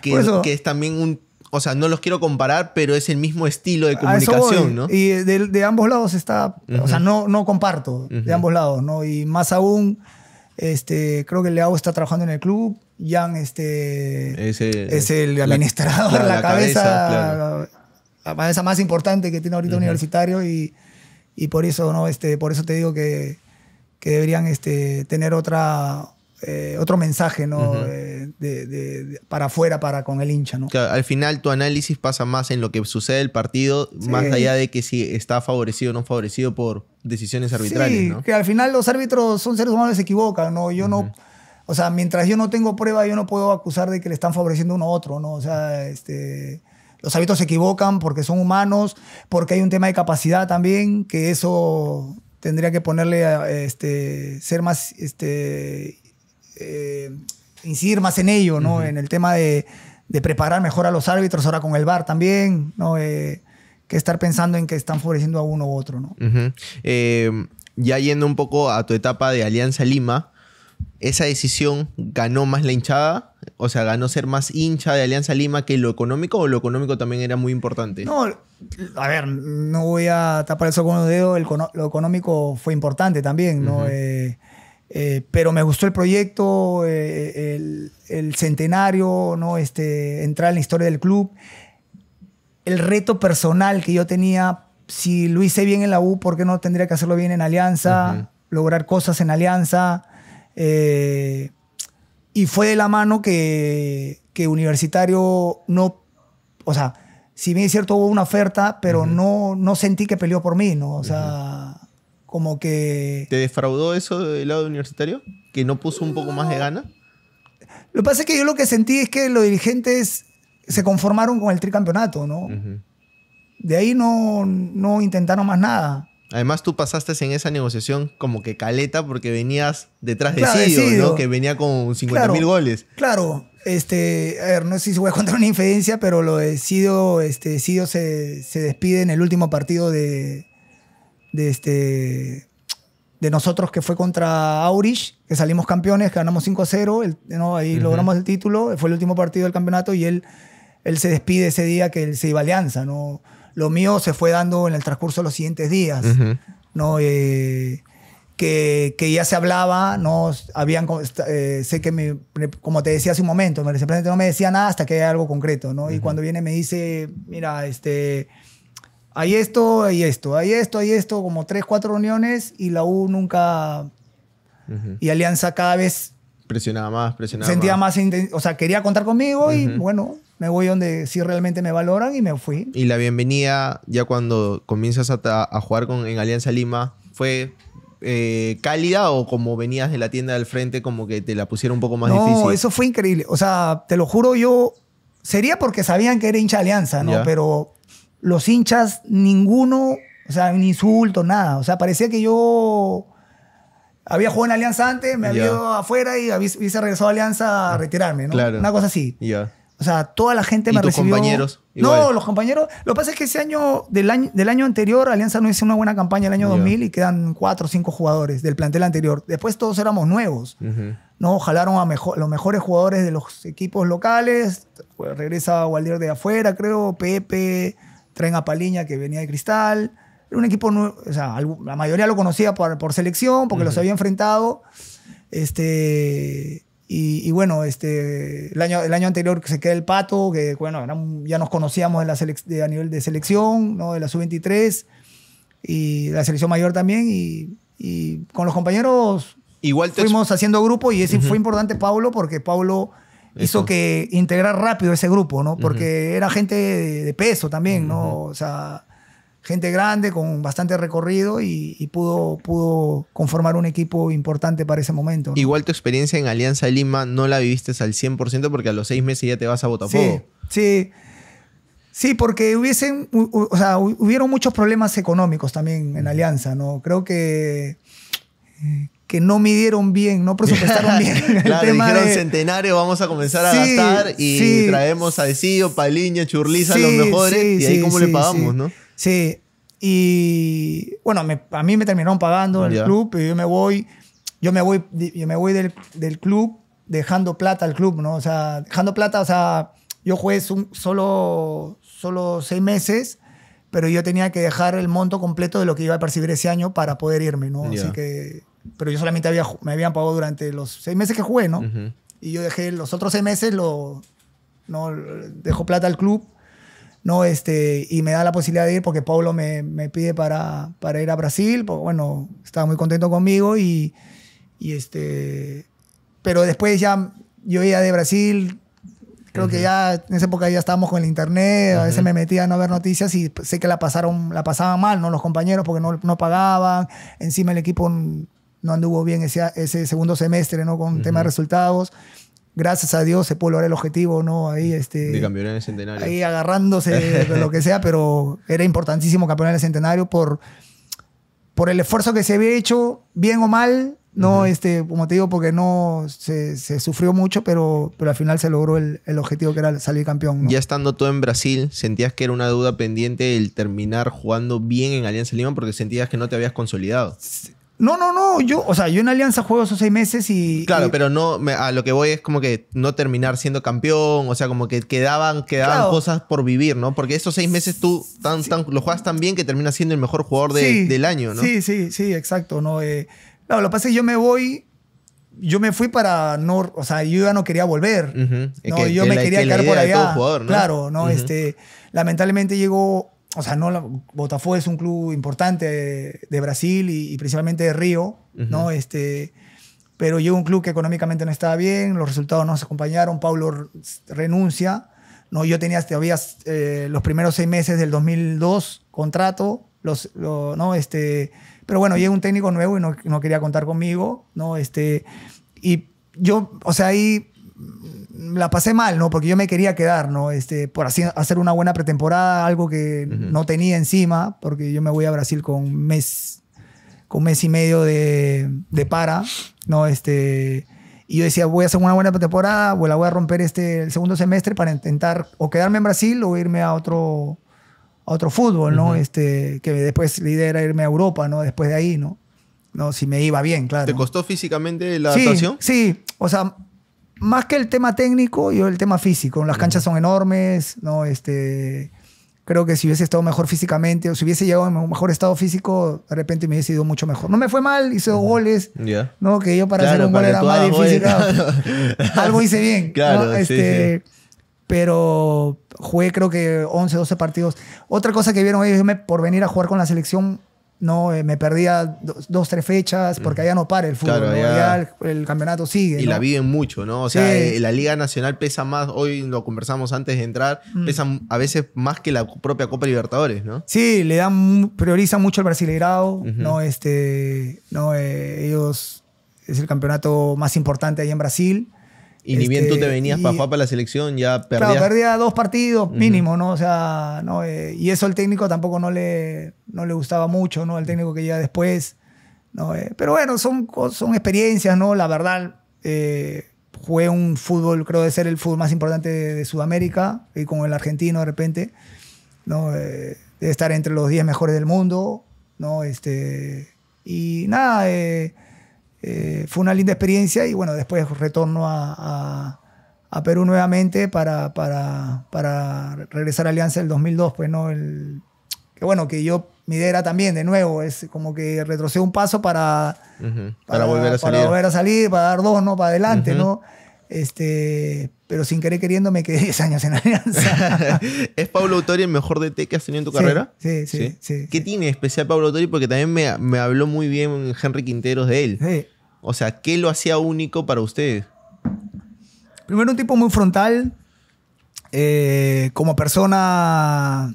que, que es también un o sea, no los quiero comparar, pero es el mismo estilo de comunicación, ¿no? Y de, ambos lados está, o sea, no, no comparto, de ambos lados, ¿no? Y más aún, este, creo que Leao está trabajando en el club, Jan este, es el administrador, la, cabeza, la cabeza más importante que tiene ahorita universitario y, por eso, ¿no? Este, por eso te digo que, que deberían este, tener otra eh, otro mensaje ¿no? Eh, de, para afuera, para con el hincha. ¿no? al final tu análisis pasa más en lo que sucede el partido, más allá de que si está favorecido o no favorecido por decisiones arbitrarias. Sí, que al final los árbitros son seres humanos y se equivocan. ¿no? Yo no, o sea, mientras yo no tengo prueba, yo no puedo acusar de que le están favoreciendo uno a otro. ¿no? O sea, este, los árbitros se equivocan porque son humanos, porque hay un tema de capacidad también, que eso tendría que ponerle, a, este, ser más este, eh, incidir más en ello, ¿no? En el tema de, preparar mejor a los árbitros, ahora con el VAR también, ¿no? Eh, que estar pensando en que están favoreciendo a uno u otro, ¿no? Eh, ya yendo un poco a tu etapa de Alianza Lima, esa decisión ganó más la hinchada, o sea, ganó ser más hincha de Alianza Lima que lo económico o lo económico también era muy importante. No, a ver, no voy a tapar eso con los dedos, lo económico fue importante también, ¿no? Eh, pero me gustó el proyecto, eh, el, centenario, ¿no? este, entrar en la historia del club, el reto personal que yo tenía, si lo hice bien en la U, ¿por qué no tendría que hacerlo bien en Alianza? Lograr cosas en Alianza. Eh, y fue de la mano que, que Universitario no, o sea, si bien es cierto hubo una oferta, pero no, no sentí que peleó por mí, ¿no? O sea, como que... ¿Te defraudó eso del lado universitario? ¿Que no puso un poco más de gana? Lo que pasa es que yo lo que sentí es que los dirigentes se conformaron con el tricampeonato, ¿no? De ahí no, intentaron más nada. Además, tú pasaste en esa negociación como que caleta porque venías detrás de, Sidio, ¿no? Que venía con 50 mil goles. Claro, este, a ver, no sé si voy a contar una infidencia, pero lo de Sidio este, se, se, despide en el último partido de, de, este, de nosotros que fue contra Aurich, que salimos campeones, que ganamos 5-0, ¿no? ahí logramos el título, fue el último partido del campeonato y él, él se despide ese día que él se iba Alianza. ¿no? Lo mío se fue dando en el transcurso de los siguientes días. ¿no? Eh, que, ya se hablaba, no habían, eh, sé que me, como te decía hace un momento, me, no me decía nada hasta que hay algo concreto, ¿no? Y cuando viene me dice, mira, este, hay esto, hay esto, hay esto, hay esto, como tres, cuatro uniones y la U nunca... Y Alianza cada vez... Presionaba más, presionaba Sentía más, o sea, quería contar conmigo y bueno, me voy donde sí realmente me valoran y me fui. Y la bienvenida ya cuando comienzas a, jugar con, en Alianza Lima fue eh, cálida o como venías de la tienda del frente, como que te la pusieron un poco más difícil? No, eso fue increíble. O sea, te lo juro, yo. Sería porque sabían que era hincha Alianza, ¿no? Pero los hinchas, ninguno, o sea, ni insulto, nada. O sea, parecía que yo había jugado en Alianza antes, me había ido afuera y hubiese regresado a Alianza a ah, retirarme, ¿no? Una cosa así. O sea, toda la gente ¿Y me tus compañeros? No, los compañeros. Lo que pasa es que ese año del, año, anterior, Alianza no hizo una buena campaña el año 2000 y quedan cuatro o cinco jugadores del plantel anterior. Después todos éramos nuevos. ¿no? Jalaron a los mejores jugadores de los equipos locales. Pues regresa Waldir de afuera, creo, Pepe traen a Paliña que venía de Cristal. Era un equipo, o sea, la mayoría lo conocía por, selección, porque los había enfrentado. Este, y, bueno, este, el, año, el año anterior que se queda el Pato, que bueno, ya nos conocíamos la a nivel de selección, ¿no? de la sub-23 y la selección mayor también. Y, con los compañeros Igual fuimos haciendo grupo y ese fue importante Pablo porque Pablo hizo que integrar rápido ese grupo, ¿no? Porque era gente de peso también, ¿no? O sea, gente grande con bastante recorrido y, pudo, pudo conformar un equipo importante para ese momento. Igual tu experiencia en Alianza Lima no la viviste al 100% porque a los seis meses ya te vas a Botafogo. Sí, sí. Sí, porque hubiesen, o sea, hubieron muchos problemas económicos también en Alianza, ¿no? Creo que que no midieron bien, no presupuestaron bien. claro, dijeron centenario, vamos a comenzar a gastar y traemos a Decillo, Paliña, Churliza, los mejores, y ahí cómo le pagamos, ¿no? Sí, y bueno, a mí me terminaron pagando el club, y yo me voy, yo me voy, yo me voy del, club dejando plata al club, ¿no? O sea, dejando plata, o sea, yo jugué solo, solo seis meses pero yo tenía que dejar el monto completo de lo que iba a percibir ese año para poder irme, ¿no? Así que pero yo solamente había, me habían pagado durante los seis meses que jugué, ¿no? Y yo dejé los otros seis meses, lo, ¿no? dejo plata al club, ¿no? Este, y me da la posibilidad de ir porque Pablo me, me pide para, para ir a Brasil, pues bueno, estaba muy contento conmigo y, y este, pero después ya yo iba de Brasil, creo que ya en esa época ya estábamos con el internet, a veces me metía a no ver noticias y pues, sé que la pasaron, la pasaban mal, ¿no? Los compañeros porque no, no pagaban, encima el equipo no anduvo bien ese, ese segundo semestre, ¿no? Con temas de resultados. Gracias a Dios se pudo lograr el objetivo, ¿no? Ahí, este. De campeonato el centenario. Ahí agarrándose de lo que sea, pero era importantísimo en el centenario por, por el esfuerzo que se había hecho, bien o mal, no, este, como te digo, porque no se, sufrió mucho, pero, pero al final se logró el, objetivo que era salir campeón. Ya estando tú en Brasil, ¿sentías que era una duda pendiente el terminar jugando bien en Alianza Lima porque sentías que no te habías consolidado? No, no, no. Yo, o sea, yo en Alianza juego esos seis meses y. Claro, pero no, a lo que voy es como que no terminar siendo campeón. O sea, como que quedaban, quedaban cosas por vivir, ¿no? Porque esos seis meses tú tan, lo juegas tan bien que terminas siendo el mejor jugador del año, ¿no? Sí, sí, sí, exacto. Eh, no, lo que pasa es que yo me voy. Yo me fui para no, o sea, yo ya no quería volver. yo me quería quedar por allá. Claro, no, este, lamentablemente llegó o sea, no, Botafogo es un club importante de, Brasil y, principalmente de Río, ¿no? Este, pero llegó un club que económicamente no estaba bien, los resultados no se acompañaron, Pablo renuncia, ¿no? Yo tenía todavía eh, los primeros seis meses del 2002 contrato, los, ¿no? Este, pero bueno, llegó un técnico nuevo y no, no, quería contar conmigo, ¿no? Este, y yo, o sea, ahí la pasé mal, ¿no? Porque yo me quería quedar, ¿no? Este, por así, hacer una buena pretemporada, algo que no tenía encima, porque yo me voy a Brasil con mes, con mes y medio de, de para, ¿no? Este, y yo decía, voy a hacer una buena pretemporada, o la voy a romper este, el segundo semestre para intentar o quedarme en Brasil o irme a otro, a otro fútbol, ¿no? este, que después lidera irme a Europa, ¿no? Después de ahí, ¿no? No, si me iba bien, claro. ¿Te costó físicamente la sí, Sí, o sea, más que el tema técnico, yo el tema físico. Las canchas son enormes, ¿no? Este, creo que si hubiese estado mejor físicamente o si hubiese llegado en un mejor estado físico, de repente me hubiese ido mucho mejor. No me fue mal, hice dos goles. No, que yo para hacer un gol era más difícil. Algo hice bien. Claro, este, Pero jugué creo que 11, 12 partidos. Otra cosa que vieron ellos, por venir a jugar con la selección, ¿no? Eh, me perdía dos, tres fechas porque allá no para el fútbol, allá el, campeonato sigue. Y la viven mucho, ¿no? O sea, eh, la Liga Nacional pesa más, hoy lo conversamos antes de entrar, mm. pesa a veces más que la propia Copa Libertadores, ¿no? Sí, le dan, prioriza mucho el Brasileirado, ¿no? Este, ¿no? Eh, ellos, es el campeonato más importante ahí en Brasil. Y ni bien tú te este, venías para jugar para la selección, ya perdías. Claro, perdía dos partidos mínimo, ¿no? O sea, no, eh, y eso al técnico tampoco no le, no le gustaba mucho, ¿no? Al técnico que llega después. ¿no? Eh, pero bueno, son, son experiencias, ¿no? La verdad, eh, jugué un fútbol, creo de ser el fútbol más importante de, Sudamérica, y con el argentino de repente, ¿no? Eh, de estar entre los 10 mejores del mundo, ¿no? Este, y nada, eh, eh, fue una linda experiencia y bueno, después retorno a, Perú nuevamente para, para, regresar a Alianza del 2002, pues no, el, que bueno, que yo, mi idea era también, de nuevo, es como que retrocedo un paso para, volver a salir. para volver a salir, para dar dos, ¿no? Para adelante, ¿no? Este, pero sin querer queriendo me quedé 10 años en Alianza. ¿Es Pablo Autori el mejor DT que has tenido en tu carrera? Sí, sí, ¿Qué tiene especial Pablo Autori? Porque también me, habló muy bien Henry Quinteros de él. O sea, ¿qué lo hacía único para usted? Primero, un tipo muy frontal. Eh, como persona,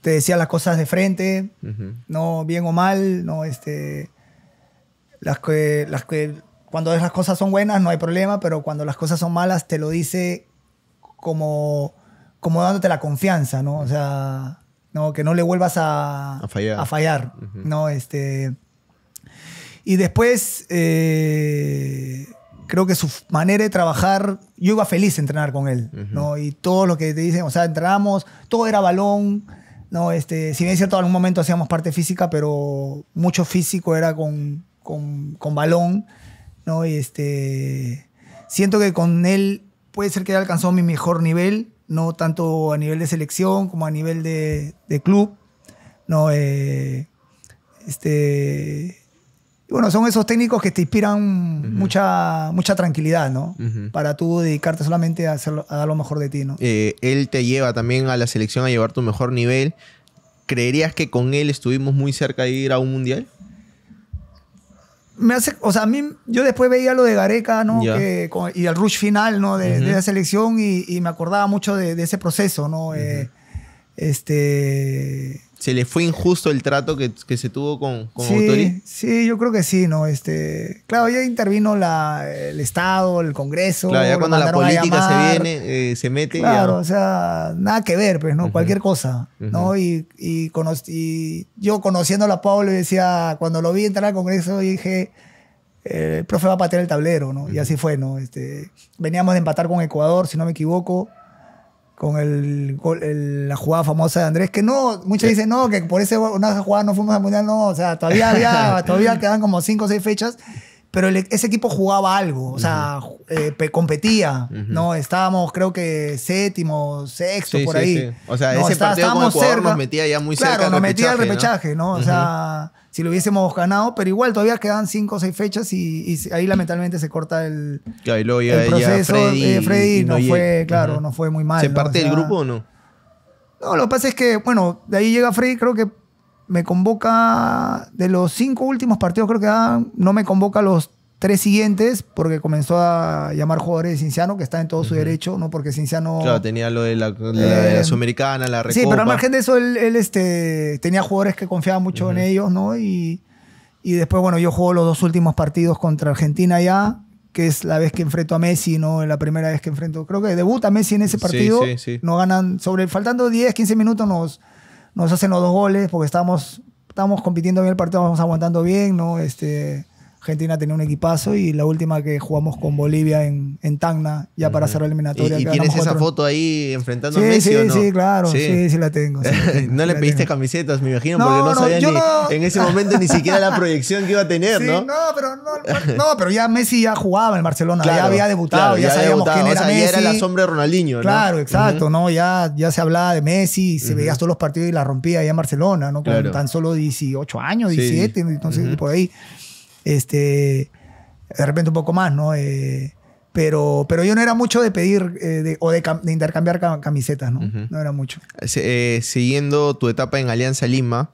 te decía las cosas de frente, no bien o mal, no este, las las que cuando las cosas son buenas no hay problema, pero cuando las cosas son malas te lo dice como, como dándote la confianza, ¿no? O sea, no, que no le vuelvas a, a fallar. ¿no? este, y después, eh, creo que su manera de trabajar, yo iba feliz entrenar con él, ¿no? Y todo lo que te dicen, o sea, entrenamos, todo era balón, ¿no? Este, si bien es cierto, en algún momento hacíamos parte física, pero mucho físico era con, con, con balón. ¿no? Este, siento que con él puede ser que haya alcanzado mi mejor nivel, no tanto a nivel de selección como a nivel de, club, ¿no? Eh, este, bueno, son esos técnicos que te inspiran mucha, mucha tranquilidad, ¿no? Para tú dedicarte solamente a, a, dar lo mejor de ti, ¿no? Eh, él te lleva también a la selección a llevar tu mejor nivel. ¿Creerías que con él estuvimos muy cerca de ir a un mundial? me hace, o sea, a mí, yo después veía lo de Gareca, ¿no? y el rush final, ¿no? De, la selección y, me acordaba mucho de, ese proceso, ¿no? Eh, este se le fue injusto el trato que, se tuvo con, con sí, yo creo que sí, ¿no? Este, claro, ya intervino la, el Estado, el Congreso. Claro, ya cuando la política se viene, eh, se mete. Claro, o sea, nada que ver, pues, ¿no? Cualquier cosa, ¿no? Y, y, yo conociendo a Pablo, decía, cuando lo vi entrar al Congreso, dije, el profe va a patear el tablero, ¿no? Y así fue, ¿no? Este, veníamos de empatar con Ecuador, si no me equivoco con el, la jugada famosa de Andrés, que no, muchos dicen, no, que por esa una jugada no fuimos al Mundial, no, o sea, todavía había, todavía quedan como cinco o seis fechas, pero ese equipo jugaba algo, o sea, eh, competía, ¿no? Estábamos, creo que séptimo, sexto, por ahí. Sí. O sea, ese partido con nos metía ya muy cerca Claro, nos metía al repechaje, ¿no? O sea si lo hubiésemos ganado, pero igual todavía quedan cinco o seis fechas y, ahí lamentablemente se corta el, proceso. de Freddy, eh, no, fue, claro, no fue muy mal. ¿Se parte del grupo o no? No, lo que pasa es que, bueno, de ahí llega Freddy, creo que me convoca de los cinco últimos partidos, creo que no me convoca los tres siguientes, porque comenzó a llamar jugadores de Cinciano, que está en todo su derecho, ¿no? Porque Cinciano... Claro, tenía lo de la, la eh, Sudamericana, la Recopa. Sí, pero al margen de eso, él, este, tenía jugadores que confiaba mucho en ellos, ¿no? Y, después, bueno, yo juego los dos últimos partidos contra Argentina ya, que es la vez que enfrento a Messi, ¿no? La primera vez que enfrento... Creo que debuta Messi en ese partido. Sí, ganan sobre... Faltando 10, 15 minutos nos, nos hacen los dos goles, porque estamos estábamos compitiendo bien el partido, vamos aguantando bien, ¿no? Este Argentina tenía un equipazo y la última que jugamos con Bolivia en, en Tacna, ya para hacer la eliminatoria. ¿Y, tienes esa foto ahí enfrentando a Messi? Sí, sí, no? sí, claro, sí, sí, la tengo. no le pediste camisetas, me imagino, porque no, sabía ni, en ese momento ni siquiera la proyección que iba a tener, ¿no? No, pero no, pero ya Messi ya jugaba en Barcelona, ya había debutado, ya, sabíamos quién era Messi. era la sombra de Ronaldinho, ¿no? Claro, exacto, ¿no? Ya, ya se hablaba de Messi, se veía todos los partidos y la rompía allá en Barcelona, ¿no? Con tan solo 18 años, 17, entonces por ahí este, de repente un poco más, ¿no? Eh, pero, pero yo no era mucho de pedir eh, o de, intercambiar camisetas, ¿no? No era mucho. Eh, siguiendo tu etapa en Alianza Lima,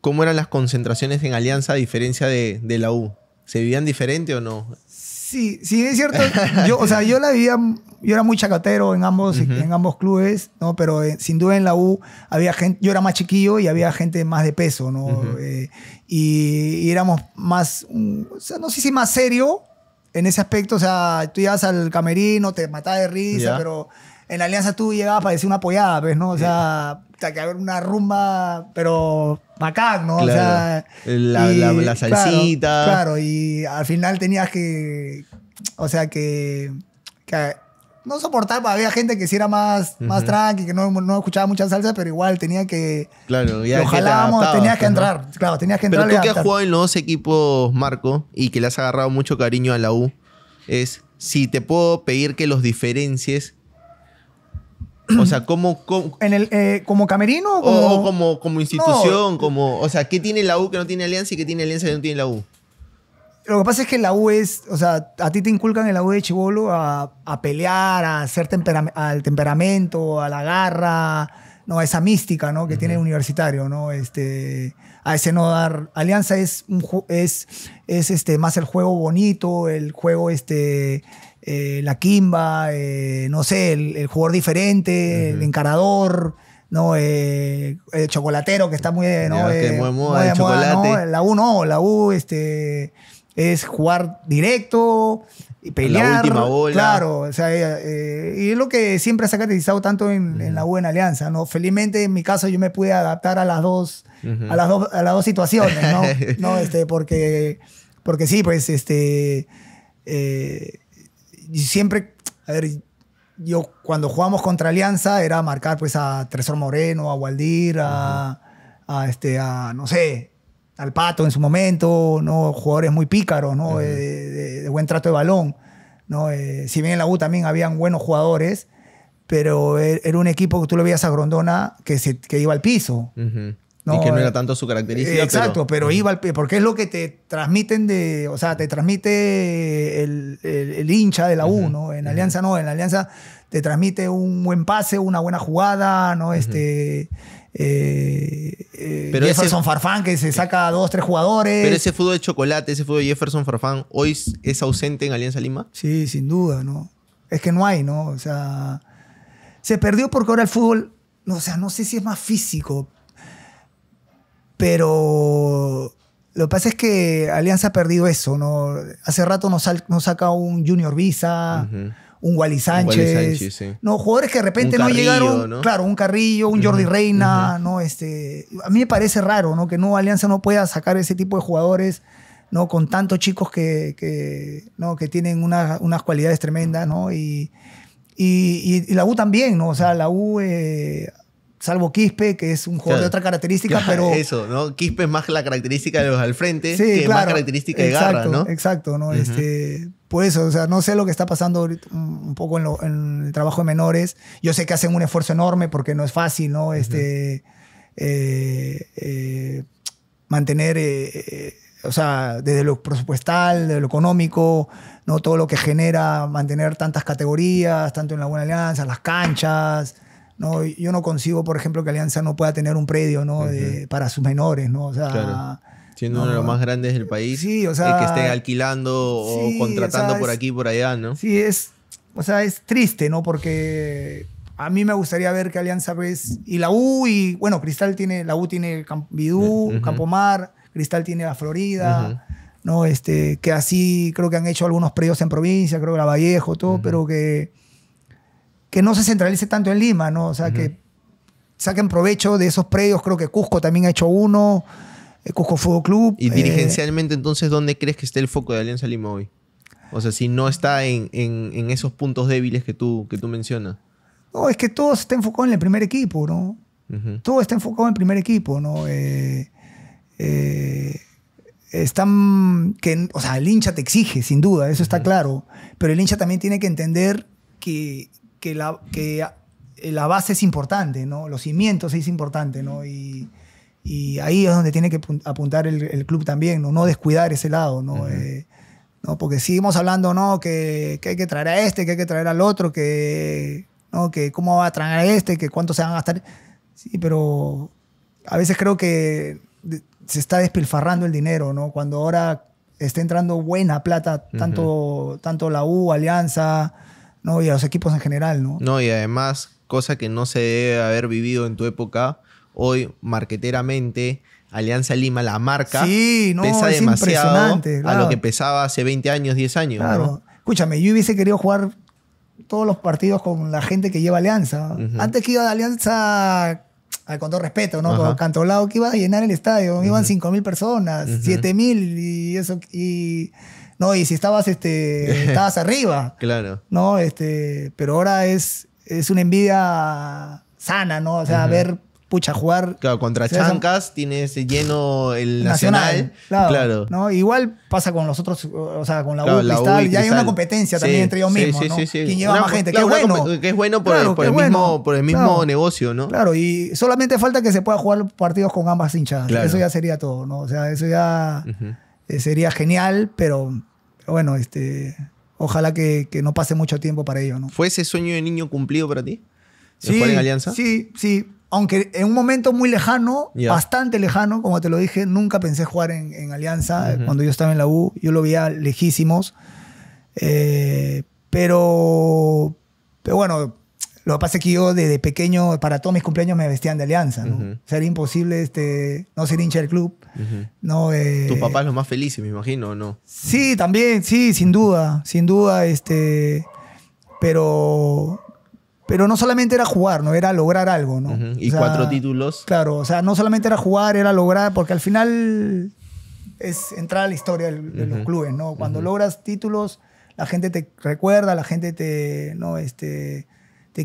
¿cómo eran las concentraciones en Alianza a diferencia de, de, la U? ¿Se vivían diferente o no? Sí, sí, es cierto. Yo, o sea, yo la vivía, yo era muy chacatero en ambos, en ambos clubes, ¿no? Pero eh, sin duda en la U había gente, yo era más chiquillo y había gente más de peso, ¿no? Eh, y, éramos más, mm, o sea, no sé si más serio en ese aspecto, o sea, tú ibas al camerino, te matabas de risa, pero en la alianza tú llegabas para decir una apoyada, ¿ves? Pues, ¿no? O sea, que una rumba, pero bacán, ¿no? O sea, la, salsita. Claro, y al final tenías que, o sea, que, no soportaba. había gente que sí era más, más tranqui, que no, no, escuchaba mucha salsa, pero igual tenía que. Claro, tenías que pues, entrar. Claro, tenías que entrar. Pero tú que has jugado en los dos equipos, Marco, y que le has agarrado mucho cariño a la U, es si te puedo pedir que los diferencies o sea, ¿cómo, eh, ¿como camerino? O como, o como, institución, como... O sea, ¿qué tiene la U que no tiene Alianza y qué tiene Alianza que no tiene la U? Lo que pasa es que la U es, o sea, a ti te inculcan en la U de Chivolo a, pelear, a hacer al temperamento, a la garra, ¿no? A esa mística, ¿no? Que tiene el universitario, ¿no? Este, a ese no dar... Alianza es, un, es, es este, más el juego bonito, el juego este, eh, la quimba, eh, no sé, el, jugador diferente, el encarador. ¿no? Eh, el chocolatero que está muy, ¿no? muy, de chocolate. La U no, la U este, es jugar directo y pelear. La última bola. Claro, o sea, y es lo que siempre se ha caracterizado tanto en, la U en Alianza, ¿no? Felizmente en mi caso yo me pude adaptar a las dos, a las dos, a las dos situaciones, ¿no? ¿no? Este, porque, porque sí, pues este siempre, a ver, yo cuando jugamos contra Alianza era marcar pues a Tresor Moreno, a Waldir, a, este, a, no sé, al Pato en su momento, ¿no? Jugadores muy pícaros, ¿no? Eh, de, buen trato de balón, ¿no? Eh, si bien en la U también habían buenos jugadores, pero er, era un equipo que tú lo veías a Grondona que, iba al piso y que no era eh, tanto su característica. Exacto, pero, iba al pie, porque es lo que te transmiten de, o sea, te transmite el, hincha de la U, ¿no? En Alianza no, en Alianza te transmite un buen pase, una buena jugada, ¿no? Este. Eh, eh, pero Jefferson Farfán que se saca dos, tres jugadores. Pero ese fútbol de chocolate, ese fútbol de Jefferson Farfán, hoy es ausente en Alianza Lima. Sí, sin duda, ¿no? Es que no hay, ¿no? O sea. Se perdió porque ahora el fútbol. o sea, no sé si es más físico, pero lo que pasa es que Alianza ha perdido eso. ¿no? Hace rato nos, nos saca un Junior Visa, un Wally Sánchez. No, jugadores que de repente no llegaron. Claro, un Carrillo, un Jordi Reina. ¿no? Este, a mí me parece raro ¿no? que no, Alianza no pueda sacar ese tipo de jugadores. ¿no? con tantos chicos que, ¿no? que tienen unas cualidades tremendas, ¿no? Y, y, la U también, ¿no? O sea, la U eh, Salvo Quispe, que es un jugador de otra característica, pero. Eso, ¿no? Quispe es más la característica de los al frente sí, que más característica de Garra, ¿no? Exacto, ¿no? Este, por eso, o sea, no sé lo que está pasando un poco en, el trabajo de menores. Yo sé que hacen un esfuerzo enorme porque no es fácil, ¿no? Este, eh, eh, mantener, eh, o sea, desde lo presupuestal, desde lo económico, ¿no? Todo lo que genera mantener tantas categorías, tanto en la Buena Alianza, las canchas. ¿no? Yo no consigo, por ejemplo, que Alianza no pueda tener un predio ¿no? para sus menores, ¿no? O sea, Siendo uno de los más grandes del país, sí, o sea, que esté alquilando o contratando por aquí y por allá, ¿no? Sí, es, o sea, es triste, ¿no? Porque a mí me gustaría ver que Alianza ves y la U y bueno, Cristal tiene la U tiene Bidú, Campomar, Cristal tiene la Florida, ¿no? Este, que así creo que han hecho algunos predios en provincia, creo que la Vallejo, todo, pero que que no se centralice tanto en Lima, ¿no? O sea, que saquen provecho de esos predios. Creo que Cusco también ha hecho uno, eh, Cusco Fútbol Club. Y eh, dirigencialmente, entonces, ¿dónde crees que esté el foco de Alianza Lima hoy? O sea, si no está en, esos puntos débiles que tú, que tú mencionas. No, es que todo está enfocado en el primer equipo, ¿no? Todo está enfocado en el primer equipo, ¿no? Eh, están o sea, el hincha te exige, sin duda, eso está claro, pero el hincha también tiene que entender que, que la, que eh, la base es importante, ¿no? Los cimientos es importante, ¿no? Y, ahí es donde tiene que apuntar el, club también, ¿no? No descuidar ese lado, ¿no? Eh, ¿no? Porque seguimos hablando, ¿no? Que, hay que traer a este, que hay que traer al otro, que, ¿no? que cómo va a traer a este, que cuánto se van a gastar. Sí, pero a veces creo que se está despilfarrando el dinero, ¿no? Cuando ahora está entrando buena plata, tanto, tanto la U, Alianza, ¿no? Y a los equipos en general, ¿no? No, y además, cosa que no se debe haber vivido en tu época, hoy, marqueteramente, Alianza Lima, la marca, pesa es demasiado a lo que pesaba hace 20 años, 10 años. Claro. Escúchame, yo hubiese querido jugar todos los partidos con la gente que lleva Alianza. Antes que iba de Alianza, con todo respeto, ¿no? cantó lado que iba a llenar el estadio. Iban 5.000 personas, 7.000 y eso. Y ¿no? Y si estabas, este, estabas arriba. Claro. ¿No? Este, pero ahora es, es una envidia sana, ¿no? O sea, ver, pucha, jugar. Claro, contra Chancas tienes eh, lleno el Nacional. claro, ¿no? Igual pasa con los otros, o sea, con la claro, Ya hay una competencia también entre ellos mismos, sí, ¿no? lleva más gente. bueno. Que es bueno por, el, mismo, negocio, ¿no? Claro, y solamente falta que se pueda jugar partidos con ambas hinchas. Eso ya sería todo, ¿no? O sea, eso ya... Eh, sería genial, pero bueno, este, ojalá que, no pase mucho tiempo para ello. ¿no? ¿Fue ese sueño de niño cumplido para ti? Sí, en Alianza? Sí, sí. Aunque en un momento muy lejano, bastante lejano, como te lo dije, nunca pensé jugar en, Alianza. Eh, cuando yo estaba en la U, yo lo veía lejísimos. Eh, pero, pero bueno, lo que pasa es que yo desde pequeño, para todos mis cumpleaños me vestían de alianza. Sería imposible este, no ser hincha del club. no, eh... Tus papás los más felices, me imagino, no? Sí, también, sí, sin duda, sin duda. Este, pero, pero no solamente era jugar, ¿no? Era lograr algo, ¿no? Y cuatro títulos. Claro, o sea, no solamente era jugar, era lograr, porque al final es entrar a la historia de los clubes, ¿no? Cuando logras títulos, la gente te recuerda, la gente te, ¿no? Este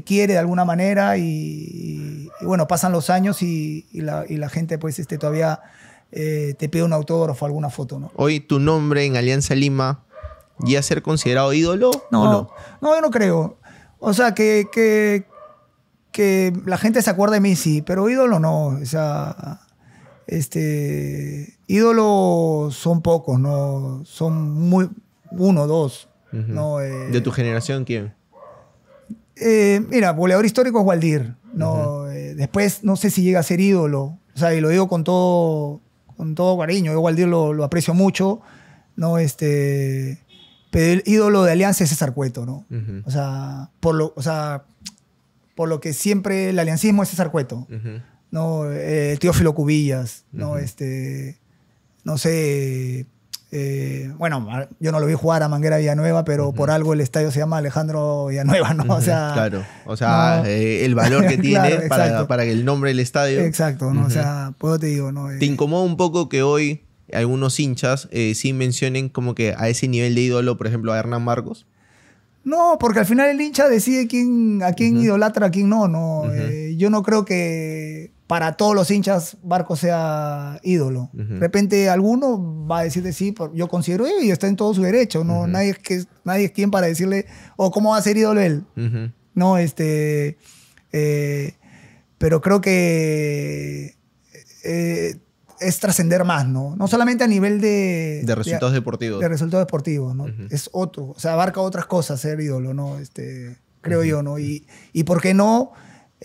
quiere de alguna manera y, bueno, pasan los años y, la, gente pues este, todavía eh, te pide un autógrafo, alguna foto, ¿no? Hoy tu nombre en Alianza Lima ya ser considerado ídolo no, no, no, yo no creo. O sea, que, que, que la gente se acuerda de mí, sí, pero ídolo no. O sea, este, ídolo son pocos, ¿no? Son muy, uno, dos. ¿De eh, tu generación quién? Eh, mira, goleador histórico es Waldir. ¿no? Eh, después no sé si llega a ser ídolo. O sea, y lo digo con todo, con todo cariño. Yo Waldir lo, lo aprecio mucho. ¿no? Este, pero el ídolo de Alianza es César Cueto. ¿no? o, sea, por lo, sea, por lo que siempre el aliancismo es César Cueto. ¿no? Eh, Teófilo Cubillas. ¿no? Este, no sé, eh, bueno, yo no lo vi jugar a Manguera Villanueva, pero por algo el estadio se llama Alejandro Villanueva, ¿no? O sea, claro, o sea, eh, el valor que tiene para, el nombre del estadio. Exacto, ¿no? O sea, puedo te digo, ¿no? ¿Te eh, incomoda un poco que hoy algunos hinchas sí mencionen como que a ese nivel de ídolo, por ejemplo, a Hernán Marcos? No, porque al final el hincha decide quién, a quién idolatra, a quién no, ¿no? yo no creo que para todos los hinchas Barco sea ídolo. De repente alguno va a decirle sí, yo considero y está en todo su derecho, no nadie es quien para decirle o cómo va a ser ídolo él. No, este eh, pero creo que eh, eh, es trascender más, ¿no? No solamente a nivel de... De resultados deportivos. De resultados deportivos, ¿no? Es otro, o sea, abarca otras cosas ser ídolo, ¿no? Este, creo yo, ¿no? Y, y por qué no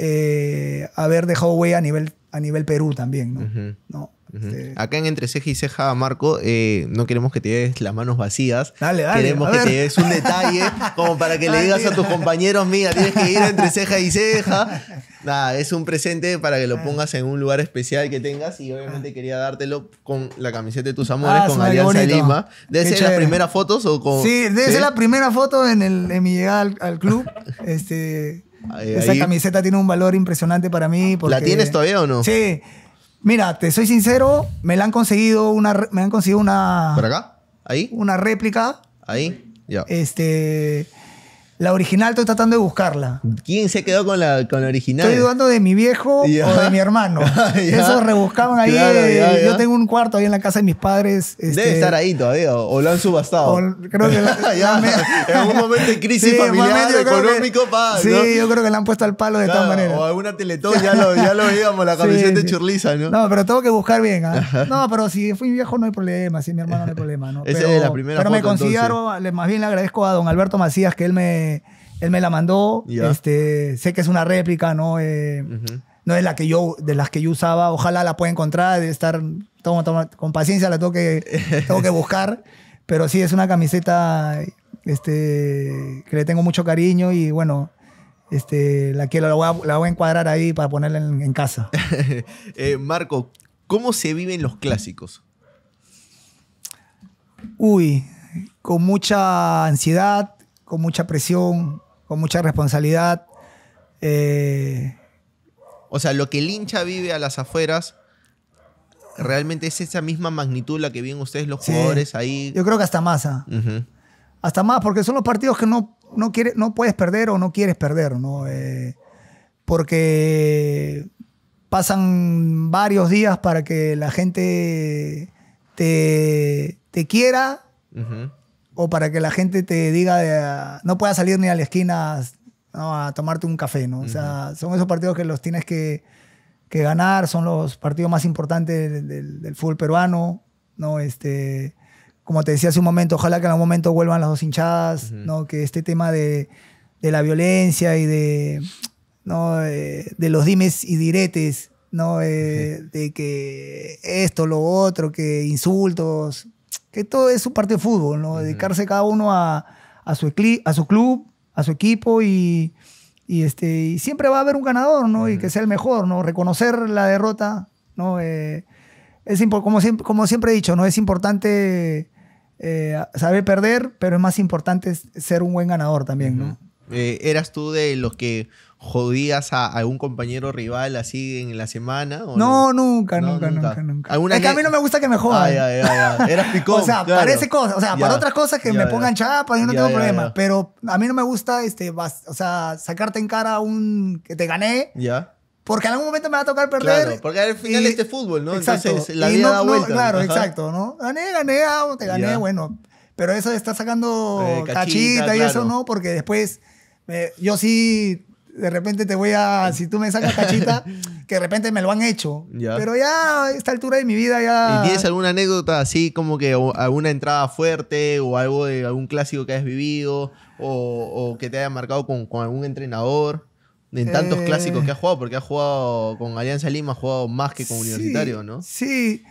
eh, haber dejado huella a nivel, a nivel Perú también, ¿no? Este, Acá en Entre Ceja y Ceja, Marco, eh, no queremos que te des las manos vacías. Dale, dale, queremos que te des un detalle como para que le digas a tus compañeros, mira, tienes que ir entre ceja y ceja. Nada, es un presente para que lo ah. pongas en un lugar especial que tengas y obviamente ah. quería dártelo con la camiseta de tus amores, ah, con Alianza Lima. ¿Debe ser las primeras fotos o con...? Sí, debe ser la primera foto en, el, en mi llegada al club. este eh, Esa camiseta tiene un valor impresionante para mí. ¿La tienes todavía o no? Sí. Mira, te soy sincero, me la han conseguido una. Me han conseguido una. ¿Por acá? ¿Ahí? Una réplica. Ahí. Ya. Este. La original estoy tratando de buscarla. ¿Quién se quedó con la, con la original? Estoy dudando de mi viejo o de mi hermano. Ya. Esos rebuscaban ahí. Eh, yo tengo un cuarto ahí en la casa de mis padres. Debe este, estar ahí todavía, o lo han subastado. creo que en algún momento de crisis familiar, económico, Sí, yo creo que la han puesto al palo de tal manera O alguna teletón, ya lo, ya lo veíamos, la camiseta de sí, churliza, ¿no? No, pero tengo que buscar bien. ¿ah? No, pero si fui viejo no hay problema, si mi hermano no hay problema, ¿no? Esa pero, es la primera Pero me considero, más bien le agradezco a don Alberto Macías que él me él me la mandó. Este, sé que es una réplica, ¿no? Eh, no es la que yo, de las que yo usaba. Ojalá la pueda encontrar. Debe estar con paciencia, la tengo que, tengo que buscar. Pero sí, es una camiseta este, que le tengo mucho cariño y bueno, este, la quiero, la voy, a, encuadrar ahí para ponerla en, casa. Eh, Marco, ¿cómo se viven los clásicos? Uy, con mucha ansiedad, con mucha presión, con mucha responsabilidad. Eh, o sea, lo que el hincha vive a las afueras realmente es esa misma magnitud la que vienen ustedes los jugadores ahí. Yo creo que hasta más. Ah. Hasta más, porque son los partidos que no, no, no puedes perder o no quieres perder, ¿no? Eh, porque pasan varios días para que la gente te, te quiera, o para que la gente te diga, no puedas salir ni a la esquina a tomarte un café, ¿no? O sea, son esos partidos que los tienes que, ganar, son los partidos más importantes del, fútbol peruano, ¿no? Este, como te decía hace un momento, ojalá que en algún momento vuelvan las dos hinchadas, ¿no? Que este tema de, la violencia y de, los dimes y diretes, ¿no? Eh, de que esto, lo otro, que insultos, que todo es su parte de fútbol, ¿no? Dedicarse cada uno a, su, a su club, a su equipo y, este, y siempre va a haber un ganador, ¿no? Y que sea el mejor, ¿no? Reconocer la derrota, ¿no? Eh, es como, siempre, como siempre he dicho, ¿no? Es importante eh, saber perder, pero es más importante ser un buen ganador también, ¿no? Eh, ¿Eras tú de los que jodías a algún compañero rival así en la semana? no, Nunca, nunca, nunca, nunca, Es que a mí no me gusta que me jodan. Ay, ah, ay, ay, Eras picón. o sea, cosas. O sea, para otras cosas que me pongan chapas yo no tengo problema. Pero a mí no me gusta, este, o sea, sacarte en cara un que te gané. Ya. Porque en algún momento me va a tocar perder. Claro, porque al final es este fútbol, ¿no? Exacto. Entonces la vida da vuelta. claro, exacto, ¿no? Gané, gané, ah, te gané, bueno. Pero eso de estar sacando eh, cachita, y eso no, porque después eh, yo sí de repente te voy a, si tú me sacas cachita, que de repente me lo han hecho. Pero ya a esta altura de mi vida ya... ¿Y tienes alguna anécdota así como que alguna entrada fuerte o algo de algún clásico que has vivido o, que te haya marcado con, algún entrenador? En tantos clásicos que has jugado, porque has jugado con Alianza Lima, has jugado más que con Universitario, ¿no? Sí.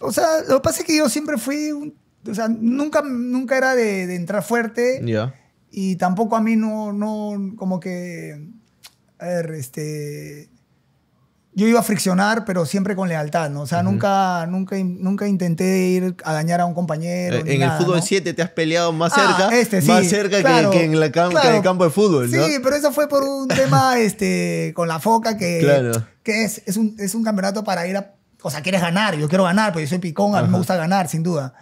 O sea, lo que pasa es que yo siempre fui O sea, nunca, nunca era de, entrar fuerte. Ya. Y tampoco a mí no, no como que a ver, este, yo iba a friccionar, pero siempre con lealtad, ¿no? O sea, nunca, nunca, nunca intenté ir a dañar a un compañero. Eh, en el fútbol 7 te has peleado más ah, cerca, este más cerca que, en el campo de fútbol, ¿no? Sí, pero eso fue por un tema este, con la foca, que, que es, es, un, es un campeonato para ir a... O sea, quieres ganar, yo quiero ganar, pues yo soy picón, a mí me gusta ganar, sin duda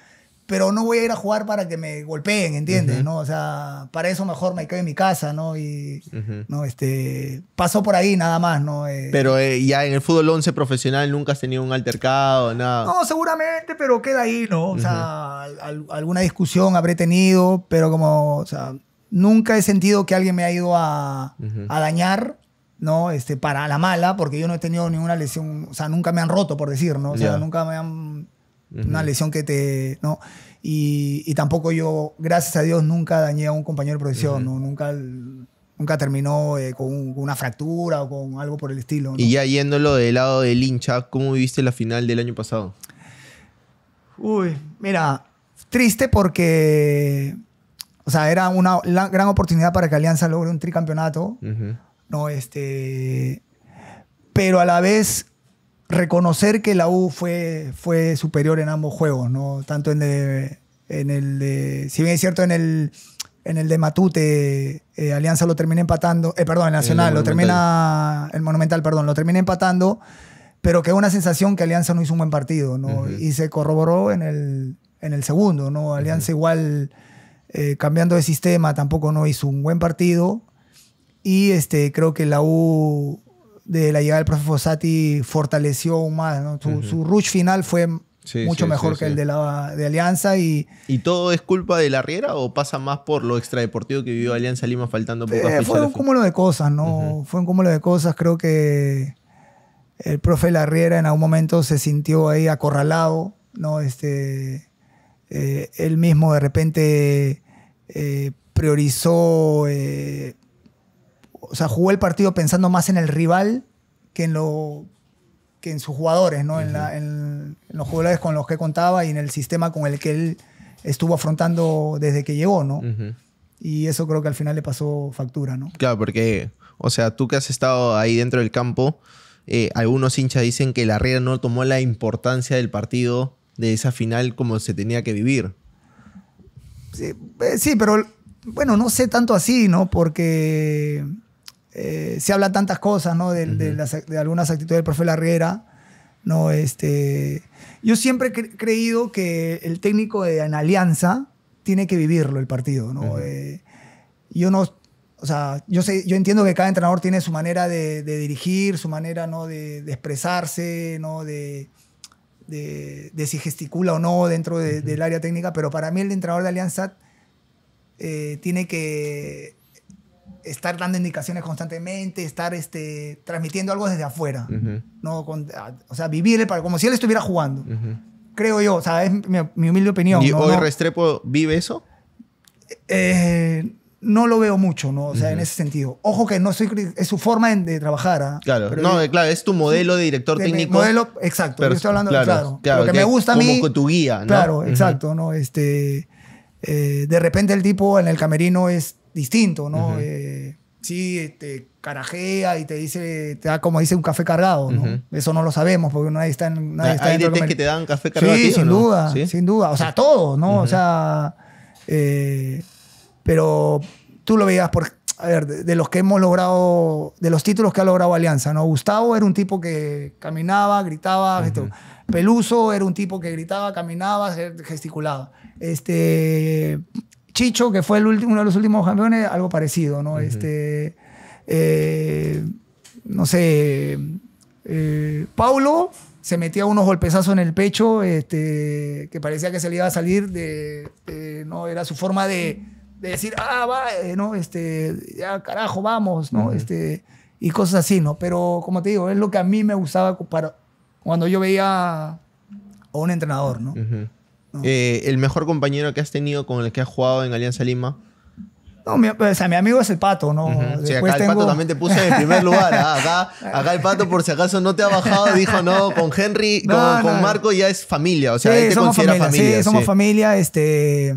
pero no voy a ir a jugar para que me golpeen, ¿entiendes? ¿no? O sea, para eso mejor me quedo en mi casa, ¿no? Y, ¿no? Este, pasó por ahí nada más, ¿no? Eh, pero eh, ya en el fútbol 11 profesional nunca has tenido un altercado, nada. No, seguramente, pero queda ahí, ¿no? O sea, alguna discusión habré tenido, pero como, o sea, nunca he sentido que alguien me ha ido a, dañar. ¿no? Este, para la mala, porque yo no he tenido ninguna lesión, o sea, nunca me han roto, por decir, ¿no? O sea, nunca me han una lesión que te... ¿no? Y, tampoco yo, gracias a Dios, nunca dañé a un compañero de profesión, nunca, nunca terminó eh, con, una fractura o con algo por el estilo. Y ya yéndolo del lado del hincha, ¿cómo viviste la final del año pasado? Uy, mira, triste porque, o sea, era una gran oportunidad para que Alianza logre un tricampeonato, ¿no? Este, pero a la vez reconocer que la U fue, fue superior en ambos juegos, ¿no? Tanto en, el de, si bien es cierto, en el, en el de Matute, eh, Alianza lo termina empatando, eh, perdón, el Nacional, lo termina, el Monumental, perdón, lo termina empatando, pero que una sensación que Alianza no hizo un buen partido, ¿no? Y se corroboró en el, en el segundo, ¿no? Alianza igual, eh, cambiando de sistema, tampoco no hizo un buen partido. Y este, creo que la U de la llegada del profe Fossati fortaleció más. ¿no? Su, rush final fue mucho mejor que el de, la, de Alianza. Y, ¿Y todo es culpa de la Riera o pasa más por lo extradeportivo que vivió Alianza Lima faltando pocas eh, Fue un cúmulo de cosas, ¿no? Fue un cúmulo de cosas. Creo que el profe Larriera en algún momento se sintió ahí acorralado, ¿no? Este, eh, él mismo de repente eh, priorizó eh, o sea, jugó el partido pensando más en el rival que en lo que en sus jugadores, ¿no? en, los jugadores con los que contaba y en el sistema con el que él estuvo afrontando desde que llegó, ¿no? Y eso creo que al final le pasó factura, ¿no? Claro, porque, o sea, tú que has estado ahí dentro del campo, eh, algunos hinchas dicen que la Red no tomó la importancia del partido de esa final como se tenía que vivir. Sí, eh, sí pero bueno, no sé tanto así, ¿no? Porque eh, se habla tantas cosas, ¿no? De, algunas actitudes del profe Larguera. ¿no? Este, yo siempre he creído que el técnico de, en alianza tiene que vivirlo el partido, ¿no? Eh, yo no, o sea, yo, sé, yo entiendo que cada entrenador tiene su manera de, dirigir, su manera, ¿no? De, expresarse, ¿no? De, si gesticula o no dentro del área técnica, pero para mí el entrenador de alianza eh, tiene que estar dando indicaciones constantemente, estar este, transmitiendo algo desde afuera. o sea, vivir como si él estuviera jugando. Creo yo, o sea, es mi, humilde opinión. ¿Y hoy Restrepo vive eso? Eh, no lo veo mucho, ¿no? O sea, en ese sentido. Ojo que no soy es su forma de trabajar. ¿ah? Claro, no, claro, es tu modelo de director técnico. Modelo, exacto, estoy hablando claro, claro, lo que, me gusta a mí. Como tu guía, ¿no? Claro, exacto, ¿no? Este, eh, de repente el tipo en el camerino es distinto, ¿no? Eh, sí, te este, carajea y te dice, te da como dice un café cargado, ¿no? Eso no lo sabemos porque nadie está en... Nadie ah, está ¿Hay que te dan café cargado Sí, sin duda, sin duda. O sea, todo, ¿no? O sea... Eh, pero tú lo veías por... A ver, de, los que hemos logrado, de los títulos que ha logrado Alianza, ¿no? Gustavo era un tipo que caminaba, gritaba, Peluso era un tipo que gritaba, caminaba, gesticulaba. Este, Chicho, que fue uno de los últimos campeones, algo parecido, ¿no? Este. Eh, no sé. Eh, Paulo se metía unos golpezazos en el pecho, este, que parecía que se le iba a salir de, no, era su forma de, decir, ah, va, eh", no, este, ya carajo, vamos, ¿no? Este, y cosas así, ¿no? Pero como te digo, es lo que a mí me gustaba para, cuando yo veía a un entrenador, ¿no? Mm. Eh, el mejor compañero que has tenido con el que has jugado en Alianza Lima. mi, o sea, mi amigo es el pato, ¿no? acá el pato también te puse en primer lugar. ¿ah? Acá, el pato, por si acaso no te ha bajado, dijo, no, con Henry, con, Marco ya es familia. O sea, él te somos familia. sí, somos familia. Este,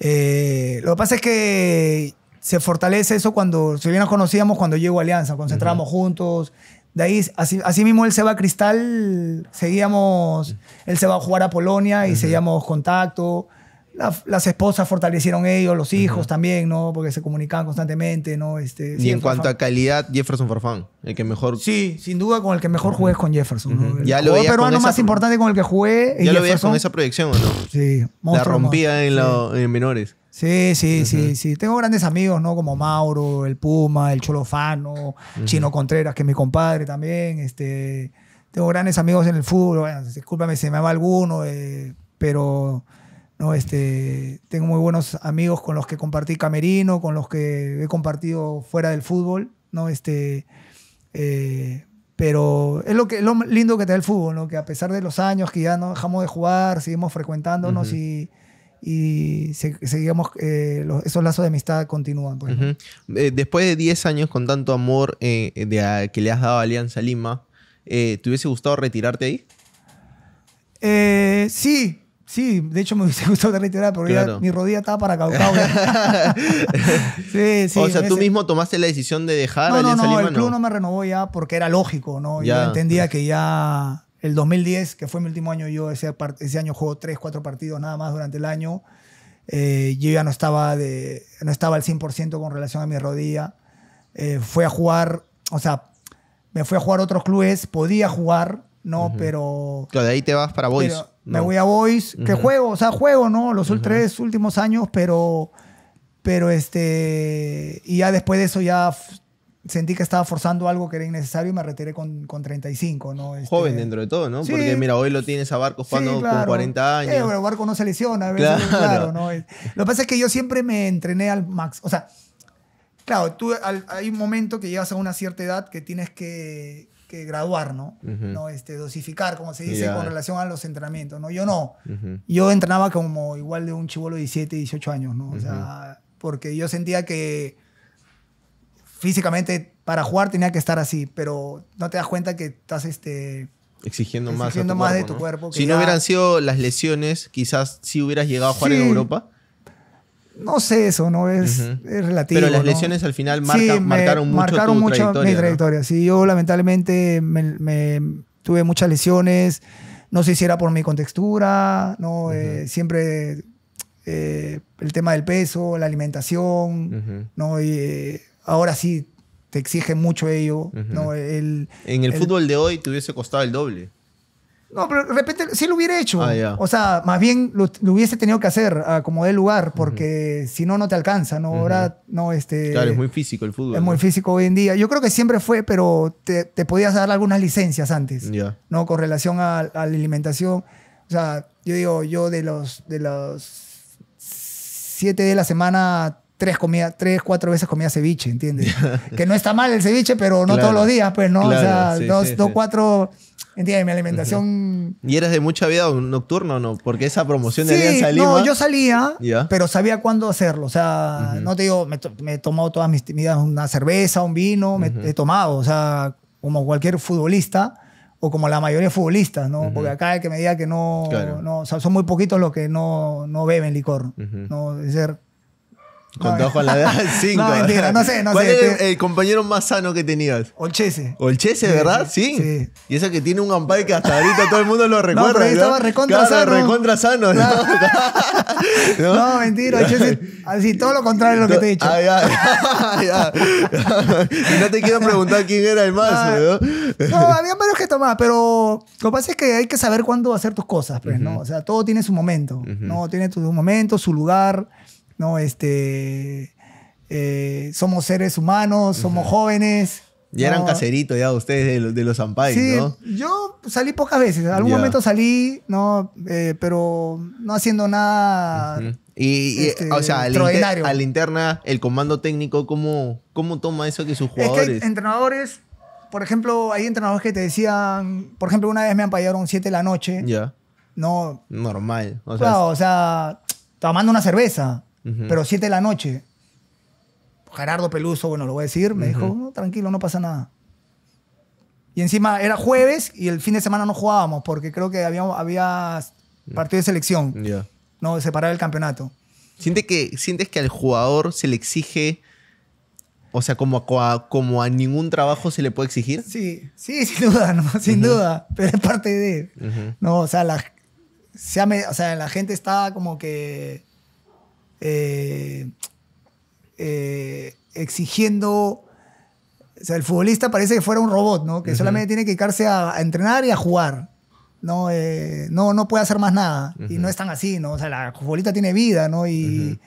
eh, lo que pasa es que se fortalece eso cuando, si bien nos conocíamos, cuando llegó a Alianza, concentramos juntos, de ahí, así, mismo él se va a Cristal, seguíamos, él se va a jugar a Polonia y seguíamos contacto. las esposas fortalecieron ellos, los hijos también, ¿no? Porque se comunicaban constantemente, ¿no? Este, y en cuanto a calidad, Jefferson Farfán, el que mejor... Sí, sin duda con el que mejor jugué es con Jefferson. Ya el lo peruano más importante con el que jugué es Ya lo veías con esa proyección, ¿o ¿no? Sí. Monstruo, la rompía en, los en menores. Sí, sí, sí, sí. Tengo grandes amigos, ¿no? Como Mauro, el Puma, el Cholofano, Chino Contreras, que es mi compadre también. Este, tengo grandes amigos en el fútbol. Bueno, discúlpame si me va alguno, eh, pero no, este, tengo muy buenos amigos con los que compartí camerino, con los que he compartido fuera del fútbol, ¿no? Este, eh, pero es lo, que, lo lindo que te el fútbol, ¿no? que a pesar de los años que ya no dejamos de jugar, seguimos frecuentándonos y y eh, esos lazos de amistad continúan. Pues, eh, después de 10 años con tanto amor eh, que le has dado a Alianza Lima, ¿te hubiese gustado retirarte ahí? sí, sí, de hecho me hubiese gustado retirar, pero mi rodilla estaba para caucao. sí, sí, o sea, tú mismo tomaste la decisión de dejar no, Alianza no, Lima. No, el club no me renovó ya porque era lógico, ¿no? Yo entendía que ya el 2010, que fue mi último año, yo ese, ese año jugué tres, cuatro partidos nada más durante el año. Eh, yo ya no estaba, de, no estaba al 100% con relación a mi rodilla. Eh, fue a jugar, o sea, me fui a jugar a otros clubes, podía jugar, ¿no? Pero... Claro, de ahí te vas para Boys. Me voy a Boys, que juego, o sea, juego, ¿no? Los últimos tres últimos años, pero... Pero este... Y ya después de eso ya sentí que estaba forzando algo que era innecesario y me retiré con, con 35. ¿no? Este, Joven dentro de todo, ¿no? Porque mira, hoy lo tienes a Barco jugando con 40 eh, años. Sí, pero Barco no se lesiona, claro. ¿no? Eh, lo que pasa es que yo siempre me entrené al max. O sea, claro, tú, hay un momento que llegas a una cierta edad que tienes que, que graduar, ¿no? ¿no? Este, dosificar, como se dice, con relación a los entrenamientos, ¿no? Yo no. Yo entrenaba como igual de un chivolo de 17, 18 años, ¿no? O sea, porque yo sentía que físicamente para jugar tenía que estar así, pero no te das cuenta que estás este, exigiendo, más, más de tu cuerpo. Si no hubieran sido las lesiones, quizás sí hubieras llegado a jugar en Europa. No sé, eso no es, relativo. Pero las lesiones al final marca, marcaron mucho mi trayectoria. yo lamentablemente me, tuve muchas lesiones. No sé si era por mi contextura, no, eh, siempre eh, el tema del peso, la alimentación, no, y, eh, ahora sí te exige mucho ello. en el, fútbol de hoy te hubiese costado el doble. No, pero de repente sí lo hubiera hecho. Ah, o sea, más bien lo, hubiese tenido que hacer a como de lugar, porque si no, no te alcanza, ¿no? Ahora, no, este... Claro, es muy físico el fútbol. Es muy físico hoy en día. Yo creo que siempre fue, pero te, podías dar algunas licencias antes, ¿no? Con relación a, la alimentación. O sea, yo digo, yo de los, de los siete de la semana tres, tres, cuatro veces comía ceviche, ¿entiendes? que no está mal el ceviche, pero no todos los días, pues, ¿no? o sea, dos, dos cuatro... ¿Entiendes? Mi alimentación... ¿Y eres de mucha vida nocturna no? Porque esa promoción de Alianza Lima... no, yo salía, pero sabía cuándo hacerlo. O sea, no te digo... Me, he tomado todas mis medidas una cerveza, un vino, me he tomado. O sea, como cualquier futbolista o como la mayoría de futbolistas, ¿no? Porque acá hay que me diga que no... no o sea, son muy poquitos los que no, no beben licor, ¿no? Es decir, Contrajo con la edad ¿Cinco? No, mentira, no sé, no sé. ¿Cuál es el compañero más sano que tenías? Olchese. Olchese, sí, ¿verdad? Sí. sí. Y eso que tiene un ampay que hasta ahorita todo el mundo lo recuerda. No, pero estaba recontra claro, sano. recontra sano. No, ¿no? mentira, Olchese. Así, todo lo contrario de lo que te he dicho. Ah, ya, ya, Y no te quiero preguntar quién era el más, ¿no? No, había varios que tomar, pero lo que pasa es que hay que saber cuándo hacer tus cosas, pues, ¿no? O sea, todo tiene su momento, ¿no? Tiene su momento, su lugar. ¿no? Este, eh, somos seres humanos, somos jóvenes. Ya eran caseritos ya ustedes de los, de ¿no? yo salí pocas veces. En algún momento salí, ¿no? Eh, pero no haciendo nada... Y, este, o sea, al a la, interna, el comando técnico, ¿cómo, cómo toma eso que sus jugadores...? Es que hay entrenadores... Por ejemplo, hay entrenadores que te decían... Por ejemplo, una vez me ampallaron 7 de la noche. Ya. No... Normal. o sea... Tomando una cerveza. Pero 7 de la noche, Gerardo Peluso, bueno, lo voy a decir, me dijo, no, tranquilo, no pasa nada. Y encima era jueves y el fin de semana no jugábamos porque creo que había, partido de selección. No, separar el campeonato. ¿Siente que, ¿Sientes que al jugador se le exige, o sea, como a, como a ningún trabajo se le puede exigir? Sí, sí, sin duda, sin duda, pero es parte de... No, o sea, la, o sea, la gente está como que eh, eh, exigiendo... O sea, el futbolista parece que fuera un robot, ¿no? Que solamente tiene que dedicarse a, entrenar y a jugar. No, eh, no, no puede hacer más nada. Y no es tan así, ¿no? O sea, la futbolista tiene vida, ¿no? Y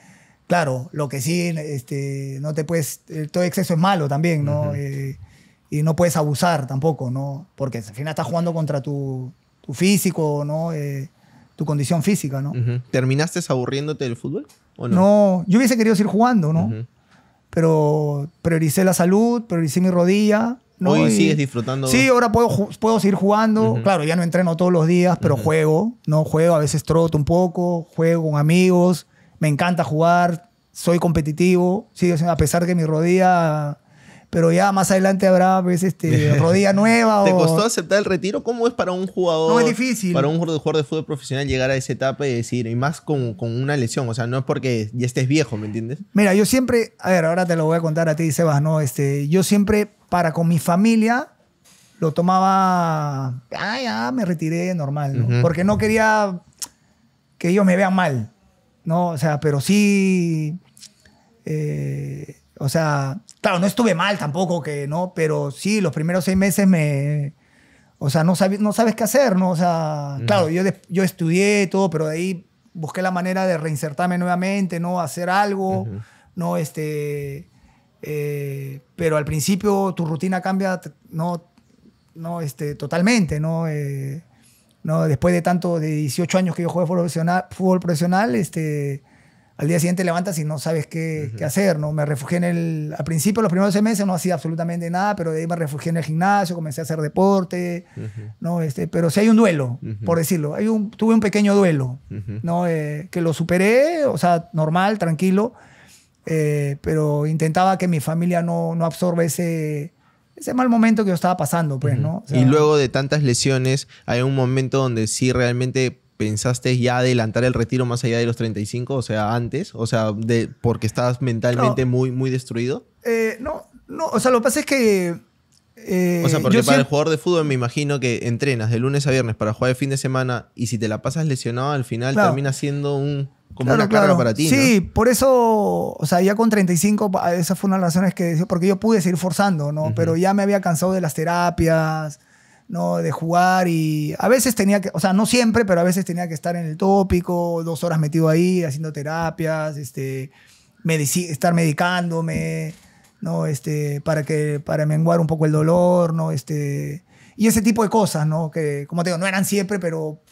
claro, lo que sí, este, no te puedes, todo exceso es malo también, ¿no? y no puedes abusar tampoco, ¿no? Porque al final estás jugando contra tu, físico, ¿no? condición física, ¿no? ¿Terminaste aburriéndote del fútbol? ¿o no? yo hubiese querido seguir jugando, ¿no? Pero prioricé la salud, prioricé mi rodilla. ¿no? Hoy y, sigues disfrutando. Sí, ahora puedo, puedo seguir jugando. Claro, ya no entreno todos los días, pero juego, ¿no? Juego, a veces troto un poco, juego con amigos, me encanta jugar, soy competitivo, a pesar que mi rodilla pero ya más adelante habrá veces pues, este, rodilla nueva. ¿Te costó aceptar el retiro? ¿Cómo es para un jugador? No es difícil. Para un jugador de fútbol profesional llegar a esa etapa y decir, y más con, una lesión, o sea, no es porque ya estés viejo, ¿me entiendes? Mira, yo siempre, a ver, ahora te lo voy a contar a ti, Sebas, ¿no? Este, yo siempre, para con mi familia, lo tomaba, ah, ya me retiré normal, Porque no quería que ellos me vean mal, ¿no? O sea, pero sí. Eh, o sea, claro, no estuve mal tampoco, que no, pero sí, los primeros seis meses me... O sea, no, no sabes qué hacer, ¿no? O sea, claro, yo, yo estudié todo, pero de ahí busqué la manera de reinsertarme nuevamente, ¿no? Hacer algo, ¿no? Este... Eh, pero al principio tu rutina cambia, ¿no? no este, totalmente, ¿no? Eh, ¿no? Después de tanto, de 18 años que yo jugué profesional, fútbol profesional este, al día siguiente levantas y no sabes qué, hacer, ¿no? Me refugié en el... Al principio, los primeros seis meses, no hacía absolutamente nada, pero de ahí me refugié en el gimnasio, comencé a hacer deporte, ¿no? Este, pero sí hay un duelo, por decirlo. Hay un, tuve un pequeño duelo, ¿no? Eh, que lo superé, o sea, normal, tranquilo, eh, pero intentaba que mi familia no, no absorba ese ese mal momento que yo estaba pasando, pues, ¿no? y luego de tantas lesiones, hay un momento donde sí realmente pensaste ya adelantar el retiro más allá de los 35, o sea, antes, o sea, de, porque estabas mentalmente muy, muy destruido? Eh, no, no, o sea, lo que pasa es que... Eh, o sea, porque para el jugador de fútbol me imagino que entrenas de lunes a viernes para jugar el fin de semana y si te la pasas lesionado al final termina siendo un como una carga para ti. Sí, por eso, o sea, ya con 35, esa fue una de las razones que porque yo pude seguir forzando, ¿no? Pero ya me había cansado de las terapias, ¿no? De jugar y a veces tenía que, o sea, no siempre, pero a veces tenía que estar en el tópico, dos horas metido ahí, haciendo terapias, este, estar medicándome, ¿no? Este, para que, para menguar un poco el dolor, ¿no? Este, y ese tipo de cosas, ¿no? Que, como te digo, no eran siempre, pero,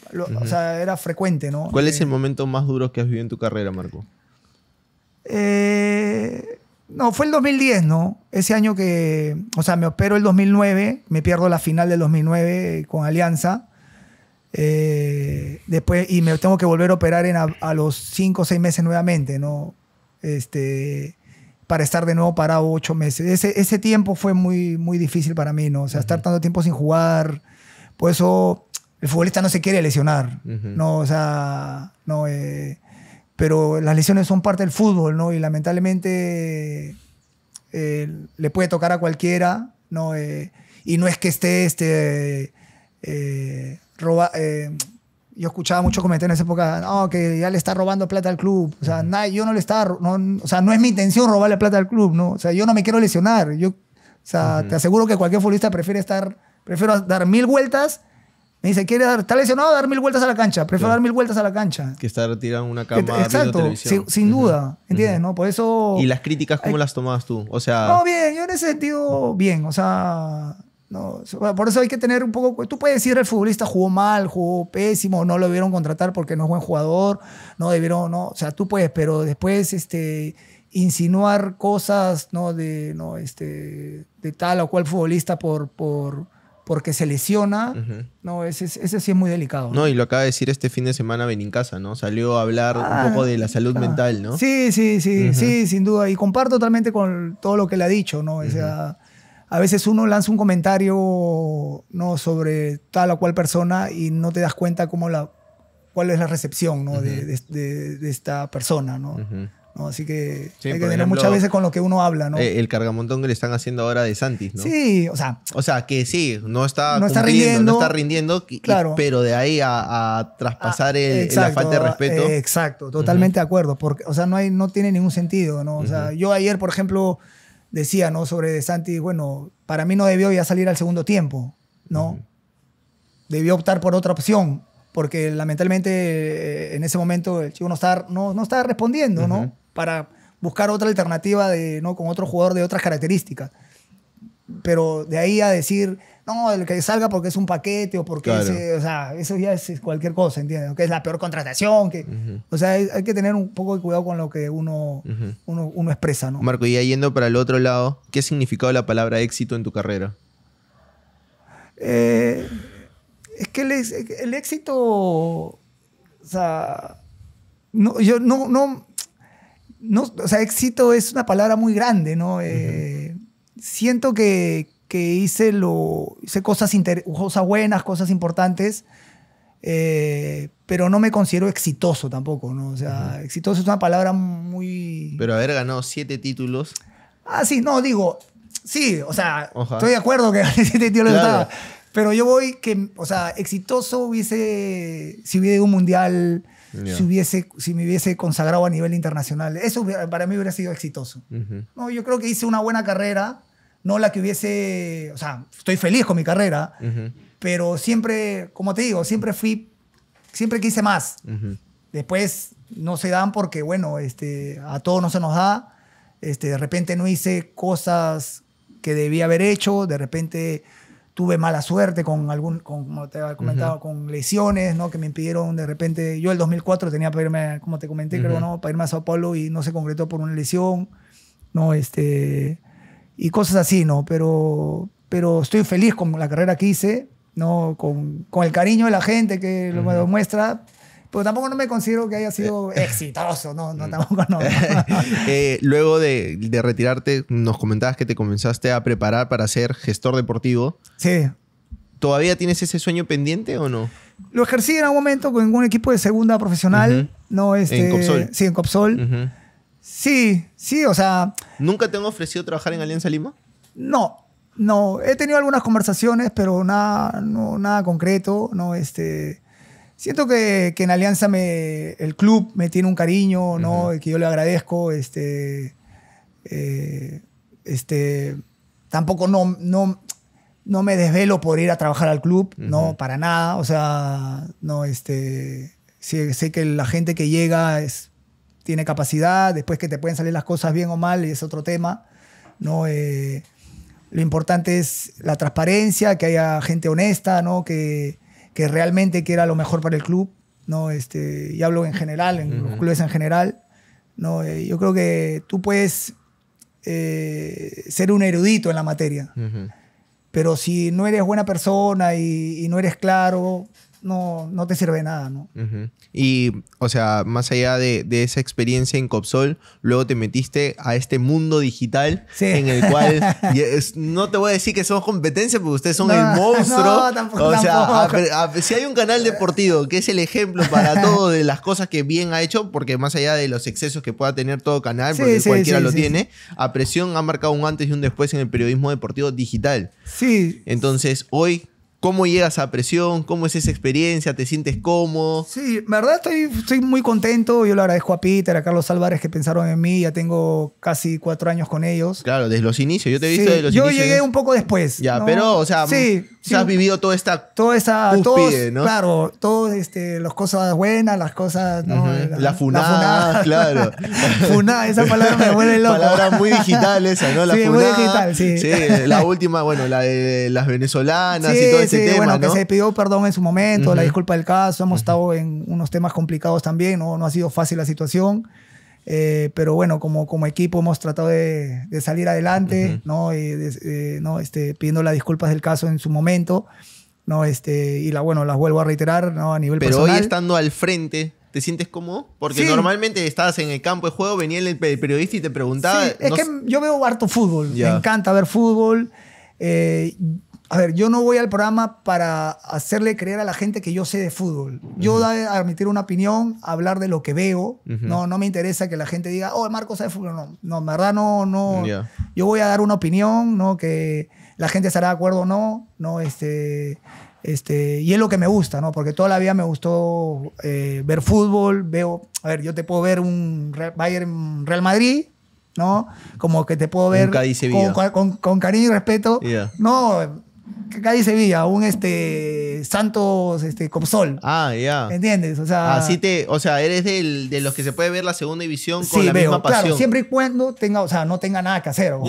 o sea, era frecuente, ¿no? ¿Cuál es eh, el momento más duro que has vivido en tu carrera, Marco? Eh, no, fue el 2010, ¿no? Ese año que, o sea, me opero el 2009, me pierdo la final del 2009 con Alianza. Eh, después, y me tengo que volver a operar en a, los 5 o 6 meses nuevamente, ¿no? Este, para estar de nuevo parado 8 meses. Ese, tiempo fue muy, muy difícil para mí, ¿no? O sea, estar tanto tiempo sin jugar. Por eso el futbolista no se quiere lesionar, ¿no? O sea, no. Eh, pero las lesiones son parte del fútbol, ¿no? Y lamentablemente eh, le puede tocar a cualquiera, ¿no? Eh, y no es que esté, este, eh, yo escuchaba mucho comentarios en esa época, no, que ya le está robando plata al club. O sea, yo no le está, o sea, no es mi intención robarle plata al club, ¿no? O sea, yo no me quiero lesionar. Yo, o sea, te aseguro que cualquier futbolista prefiere estar, prefiero dar mil vueltas me dice, ¿quiere dar? vez lesionado? Dar mil vueltas a la cancha. Prefiero dar mil vueltas a la cancha. Que estar tirando una cama. Exacto, televisión. sin, duda. ¿Entiendes? ¿no? Por eso. ¿Y las críticas cómo las tomabas tú? O sea. No, bien, yo en ese sentido, bien. O sea. No, por eso hay que tener un poco. Tú puedes decir el futbolista jugó mal, jugó pésimo, no lo debieron contratar porque no es buen jugador, no debieron, no. O sea, tú puedes, pero después, este insinuar cosas no de no este de tal o cual futbolista por por porque se lesiona. No, ese, sí es muy delicado. ¿no? y lo acaba de decir este fin de semana Benincasa, ¿no? Salió a hablar un ah, poco de la salud ah. mental, ¿no? Sí, sí, sí, sí, sin duda. Y comparto totalmente con todo lo que le ha dicho, ¿no? O sea, a veces uno lanza un comentario, ¿no? Sobre tal o cual persona y no te das cuenta cómo la, cuál es la recepción, ¿no? De, de, esta persona, ¿no? Así que hay que tener muchas veces con lo que uno habla, ¿no? Eh, el cargamontón que le están haciendo ahora de Santis, ¿no? Sí, o sea. O sea, que sí, no está, rindiendo, no está rindiendo, claro. pero de ahí a, traspasar el, la falta de eh, respeto. exacto, totalmente de acuerdo, porque, o sea, no, hay, no tiene ningún sentido, ¿no? O sea, yo ayer, por ejemplo, decía, ¿no? Sobre de Santis, bueno, para mí no debió ya salir al segundo tiempo, ¿no? Debió optar por otra opción, porque lamentablemente eh, en ese momento el chico no está no, no estaba respondiendo, ¿no? para buscar otra alternativa de, ¿no? con otro jugador de otras características. Pero de ahí a decir, no, el que salga porque es un paquete o porque o sea, eso ya es cualquier cosa, ¿entiendes? Que es la peor contratación, que, o sea, hay, que tener un poco de cuidado con lo que uno, uno, expresa, ¿no? Marco, y yendo para el otro lado, ¿qué ha significado la palabra éxito en tu carrera? Eh, es que el, éxito, o sea, no, yo no, o sea, éxito es una palabra muy grande, ¿no? Eh, siento que, hice, lo, hice cosas, cosas buenas, cosas importantes, eh, pero no me considero exitoso tampoco, ¿no? O sea, exitoso es una palabra muy... Pero haber ganado siete títulos. Ah, sí, no, digo, sí, o sea, estoy de acuerdo que gané siete títulos. Pero yo voy que, o sea, exitoso hubiese, si hubiera un mundial si, hubiese, si me hubiese consagrado a nivel internacional. Eso para mí hubiera sido exitoso. no, yo creo que hice una buena carrera, no la que hubiese, o sea, estoy feliz con mi carrera, pero siempre, como te digo, siempre fui, siempre quise más. Después no se dan porque, bueno, este, a todos no se nos da. Este, de repente no hice cosas que debía haber hecho, de repente tuve mala suerte con algún, como te había comentado, con lesiones, ¿no? Que me impidieron de repente, yo el 2004 tenía para irme, como te comenté, creo, ¿no? Para irme a Sao Paulo y no se concretó por una lesión, ¿no? Este, y cosas así, ¿no? Pero, pero estoy feliz con la carrera que hice, ¿no? Con, con el cariño de la gente que me lo muestra pero pues tampoco no me considero que haya eh. sido exitoso, no, no mm. tampoco no. Eh, luego de, retirarte, nos comentabas que te comenzaste a preparar para ser gestor deportivo. Sí. ¿Todavía tienes ese sueño pendiente o no? Lo ejercí en algún momento con un equipo de segunda profesional. no, este, en Copsol. Sí, en Copsol. Sí, sí, o sea... ¿Nunca te han ofrecido trabajar en Alianza Lima? No, no. He tenido algunas conversaciones, pero nada, nada concreto. No, este siento que, en Alianza me, el club me tiene un cariño, ¿no? Que yo le agradezco. Este, eh, este, tampoco no, me desvelo por ir a trabajar al club, no, para nada. O sea, no, este, sé, que la gente que llega tiene capacidad, después que te pueden salir las cosas bien o mal, es otro tema, eh, lo importante es la transparencia, que haya gente honesta, ¿no? Que, que realmente quiera lo mejor para el club, ¿no? Este, y hablo en general, en los clubes en general, ¿no? Eh, yo creo que tú puedes eh, ser un erudito en la materia, pero si no eres buena persona y, y no eres claro, no, no te sirve nada, ¿no? Y, o sea, más allá de, esa experiencia en Copsol, luego te metiste a este mundo digital en el cual no te voy a decir que son competencia, porque ustedes son el monstruo. o sea, si hay un canal deportivo que es el ejemplo para todo de las cosas que bien ha hecho, porque más allá de los excesos que pueda tener todo canal, porque cualquiera lo tiene, a presión ha marcado un antes y un después en el periodismo deportivo digital. Sí. Entonces, hoy, ¿Cómo llegas a presión? ¿Cómo es esa experiencia? ¿Te sientes cómodo? Sí, la verdad estoy, muy contento. Yo le agradezco a Peter, a Carlos Álvarez que pensaron en mí. Ya tengo casi cuatro años con ellos. Claro, desde los inicios. Yo te he visto los inicios. Yo llegué un poco después. Ya, pero, o sea, sí, mm, has vivido toda esta. Toda esa. todos, ¿no? Claro, todas este, las cosas buenas, las cosas. ¿no? la, la, funada, la, claro. funada, esa palabra me vuelve loco. Palabra muy digital esa, ¿no? La sí, muy digital, sí. Sí, la última, bueno, la de las venezolanas y todo eso sí, bueno, que se pidió perdón en su momento, la disculpa del caso, hemos estado en unos temas complicados también, no, no ha sido fácil la situación. Eh, pero bueno, como, como equipo hemos tratado de, salir adelante, ¿no? Y ¿no? Este, pidiendo las disculpas del caso en su momento, ¿no? Este, y la, bueno, las vuelvo a reiterar, ¿no? A nivel personal. Pero hoy estando al frente, ¿Te sientes cómodo? Porque normalmente estabas en el campo de juego, venía el, periodista y te preguntaba. Sí, es que yo veo harto fútbol. Me encanta ver fútbol. Eh, a ver, yo no voy al programa para hacerle creer a la gente que yo sé de fútbol. Yo uh a admitir una opinión, hablar de lo que veo. No, no me interesa que la gente diga, oh, Marcos sabe fútbol. No, no, en verdad no, no. Yo voy a dar una opinión, ¿no? Que la gente estará de acuerdo o no, ¿no? Este, este, y es lo que me gusta, ¿no? Porque toda la vida me gustó eh, ver fútbol, veo, a ver, yo te puedo ver un Bayern, Real Madrid, ¿no? Como que te puedo ver con, con, con, cariño y respeto. No, acá dice Villa, un este Santos este Ah, ya. ¿Entiendes? O sea, así te, o sea, eres de los que se puede ver la segunda división con la misma pasión. Claro, siempre y cuando tenga, o sea, no tenga nada que hacer, ¿no?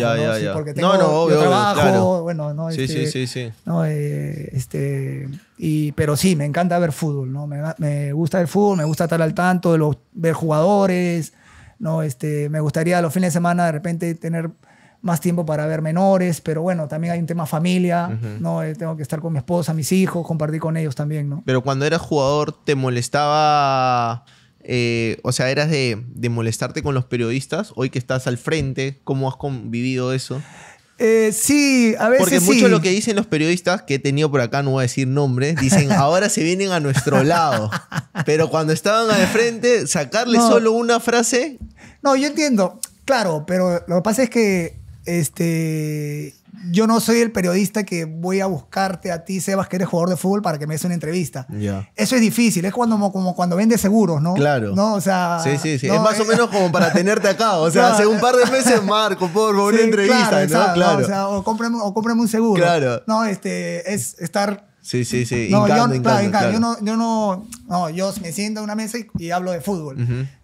porque tengo no, trabajo, bueno, no sí, este, sí, sí, sí. Eh, este, y, pero sí, me encanta ver fútbol, ¿no? Me, gusta el fútbol, me gusta estar al tanto de los ver jugadores, no, este, me gustaría los fines de semana de repente tener más tiempo para ver menores, pero bueno, también hay un tema familia, ¿no? Eh, tengo que estar con mi esposa, mis hijos, compartir con ellos también, ¿no? Pero cuando eras jugador, ¿te molestaba, eh, o sea, eras de, molestarte con los periodistas? Hoy que estás al frente, ¿cómo has convivido eso? Eh, sí, a veces Porque mucho de lo que dicen los periodistas, que he tenido por acá, no voy a decir nombres, dicen, ahora se vienen a nuestro lado. Pero cuando estaban al frente, sacarle solo una frase... No, yo entiendo, claro, pero lo que pasa es que este, yo no soy el periodista que voy a buscarte a ti, Sebas, que eres jugador de fútbol, para que me des una entrevista. Eso es difícil, es cuando, como cuando vendes seguros, ¿no? Claro. O sea, sí, sí, sí. Es más o eh, menos como para tenerte acá. O sea, hace un par de meses, Marco, por una entrevista, ¿no? claro. o sea, o cómprame, un seguro. Claro. No, este, es estar... Sí, sí, sí. No, yo, no, yo no, yo me siento en una mesa y, hablo de fútbol.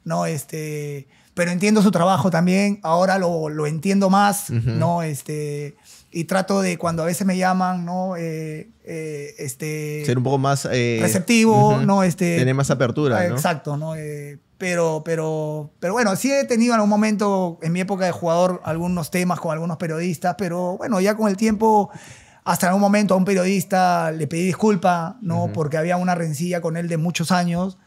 No, este pero entiendo su trabajo también, ahora lo, lo entiendo más, ¿no? Este, y trato de cuando a veces me llaman, ¿no? Eh, eh, este, Ser un poco más eh, receptivo, ¿no? Este, Tener más apertura. Exacto, ¿no? pero, pero, pero bueno, sí he tenido en algún momento, en mi época de jugador, algunos temas con algunos periodistas, pero bueno, ya con el tiempo hasta en algún momento a un periodista le pedí disculpa, ¿no? Porque había una rencilla con él de muchos años.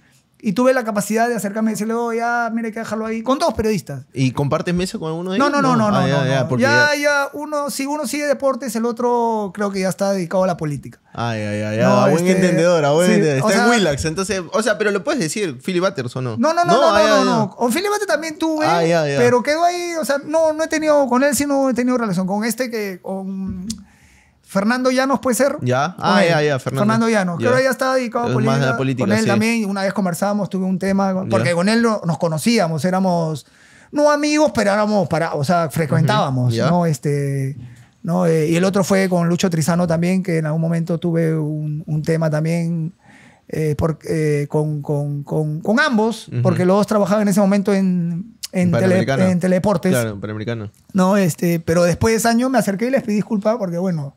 Y tuve la capacidad de acercarme y decirle, oh, ah, ya, mire, hay que dejarlo ahí. Con dos periodistas. ¿Y compartes mesa con uno de ellos? No, no, no, no. no, ah, ya, no, ya, Ya, uno, si uno sigue deportes, el otro creo que ya está dedicado a la política. Ay, ah, ay, ay, a buen este, entendedor, a buen entendedor. Está en Willax, entonces, o sea, pero lo puedes decir, Philly Butters o no. No, no, no, no, no, no. Con Philly Butters también tuve, pero quedó ahí, o sea, no, no he tenido con él, sino he tenido relación con este que, Fernando Llanos puede ser. Ya, ah, ya, ya, Fernando. Llanos. Creo que ya estaba dedicado a política. Más la política. Con él también, una vez conversábamos, tuve un tema, porque con él nos conocíamos, éramos, no amigos, pero éramos, para, o sea, frecuentábamos, ¿no? Este, ¿no? Eh, y el otro fue con Lucho Trizano también, que en algún momento tuve un, tema también eh, eh, con, ambos, porque los dos trabajaban en ese momento en en, tele, en Teleportes. Claro, Panamericana. No, este, pero después de ese año me acerqué y les pedí disculpas porque, bueno,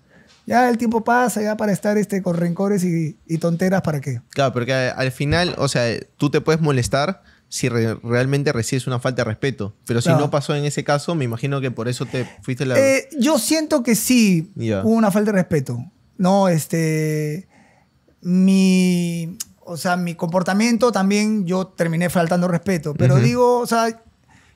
ya el tiempo pasa, ya para estar este, con rencores y, tonteras, ¿para qué? Claro, porque al final, o sea, tú te puedes molestar si realmente recibes una falta de respeto. Pero si no. pasó en ese caso, me imagino que por eso te fuiste la... Eh, yo siento que sí hubo una falta de respeto. No, este... Mi... O sea, mi comportamiento también yo terminé faltando respeto. Pero digo, o sea,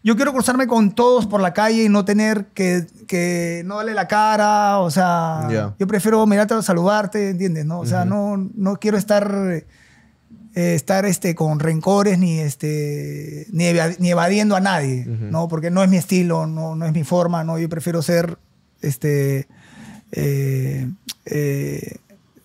yo quiero cruzarme con todos por la calle y no tener que, no darle la cara, o sea, yo prefiero mirarte a saludarte, ¿entiendes? o sea, no, no quiero estar eh, estar este con rencores ni este ni, evadiendo a nadie, ¿no? Porque no es mi estilo, no, es mi forma, no, yo prefiero ser este eh, eh,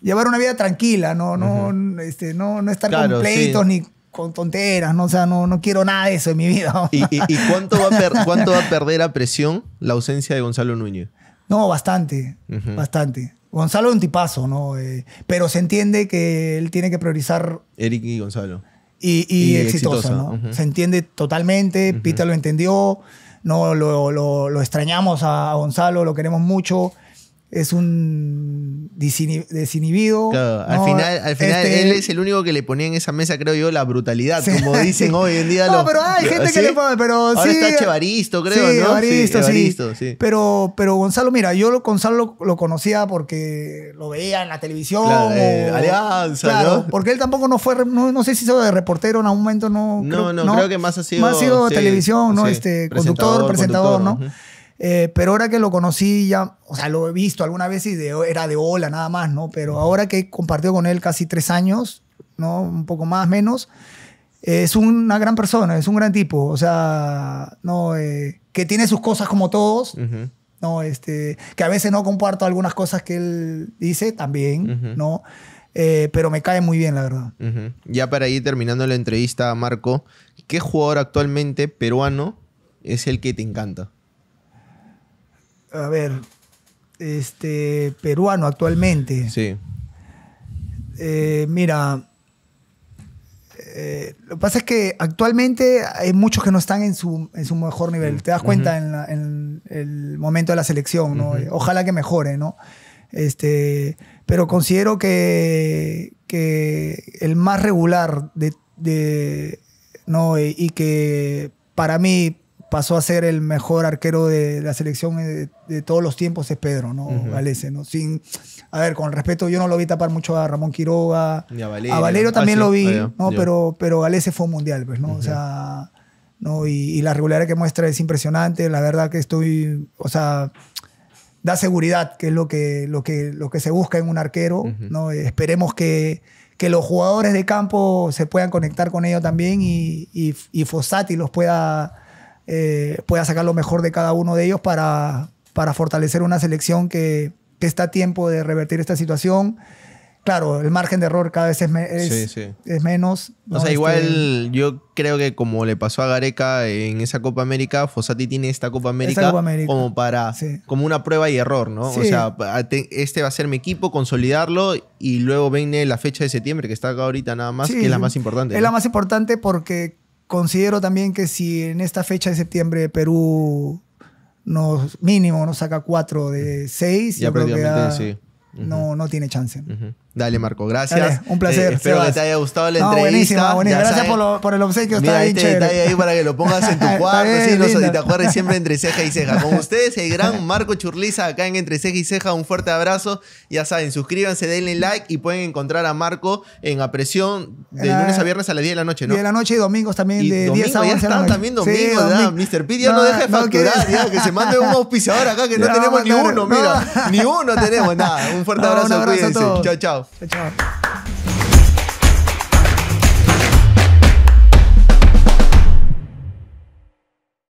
llevar una vida tranquila, no, no, este, no estar con pleitos ni con tonteras, ¿no? O sea, no, no quiero nada de eso en mi vida. ¿Y, y, cuánto, va a cuánto va a perder a presión la ausencia de Gonzalo Núñez? No, bastante, bastante. Gonzalo es un tipazo, ¿no? Eh, pero se entiende que él tiene que priorizar... Eric y Gonzalo. Y, y ¿no? Se entiende totalmente, Pita lo entendió, ¿no? Lo, lo, lo extrañamos a Gonzalo, lo queremos mucho es un desinhibido. Claro, al final, al final este él es el único que le ponía en esa mesa, creo yo, la brutalidad, como dicen hoy en día. no, pero hay gente que le pone, pero sí. está Chevaristo, creo, ¿no? Sí, sí. Pero, pero Gonzalo, mira, yo Gonzalo lo, conocía porque lo veía en la televisión. Eh, Alianza, claro, ¿no? Porque él tampoco no fue, no, sé si hizo de reportero en algún momento, no. No, creo, no, creo que más ha sido. Más ha sido televisión, ¿no? este, conductor, presentador, ¿no? Eh, pero ahora que lo conocí ya, o sea, lo he visto alguna vez y era de hola nada más, ¿no? Pero ahora que compartió con él casi tres años, ¿no? Un poco más, menos, es una gran persona, es un gran tipo, o sea, no, eh, que tiene sus cosas como todos, ¿no? Este, que a veces no comparto algunas cosas que él dice también, ¿no? Eh, pero me cae muy bien, la verdad. Ya para ir terminando la entrevista, Marco, ¿qué jugador actualmente peruano es el que te encanta? a ver, este, peruano actualmente. Sí. Eh, mira, eh, lo que pasa es que actualmente hay muchos que no están en su, mejor nivel. Te das cuenta en, el momento de la selección, ¿no? Ojalá que mejore, ¿no? Este, pero considero que, que el más regular de, ¿no? y que para mí pasó a ser el mejor arquero de la selección eh, de, todos los tiempos es Pedro, ¿no? Uh ¿no? Sin, a ver, con respeto, yo no lo vi tapar mucho a Ramón Quiroga. a Valero ah, también lo ah, vi, ¿no? Pero, pero Galece fue mundial, pues, ¿no? O sea, ¿no? Y, la regularidad que muestra es impresionante. La verdad que estoy, o sea, da seguridad, que es lo que, lo que, lo que se busca en un arquero, ¿no? Esperemos que que los jugadores de campo se puedan conectar con ellos también y, y, y Fossati los pueda eh, pueda sacar lo mejor de cada uno de ellos para, para fortalecer una selección que, está a tiempo de revertir esta situación claro, el margen de error cada vez es, menos. O sea, este, igual yo creo que como le pasó a Gareca en esa Copa América, Fossati tiene esta Copa América, como para como una prueba y error, ¿no? O sea, este va a ser mi equipo, consolidarlo y luego viene la fecha de septiembre que está acá ahorita nada más, que es la más importante. Es la más importante porque considero también que si en esta fecha de septiembre Perú nos mínimo nos saca cuatro de seis ya no, no tiene chance. Dale, Marco, gracias. un placer. Eh, espero que te haya gustado la entrevista. Gracias por, el obsequio. Mira está ahí para que lo pongas en tu cuarto. sí, no, y te acuerdes siempre entre ceja y ceja. Con ustedes, el gran Marco Churliza, acá en Entre Ceja y Ceja. Un fuerte abrazo. Ya saben, suscríbanse, denle like y pueden encontrar a Marco en Apresión de ah, lunes a viernes a las 10 de la noche, ¿no? 10 de la noche y domingos también de domingo, 10 a 11 también domingos. Sí, domingo. Mr. Pete no, deje deja de facturar. ya, que se mande un auspiciador acá que no, tenemos ni uno, mira. Ni uno tenemos, nada. Un fuerte abrazo, cuídense. Chao, chao. Good job.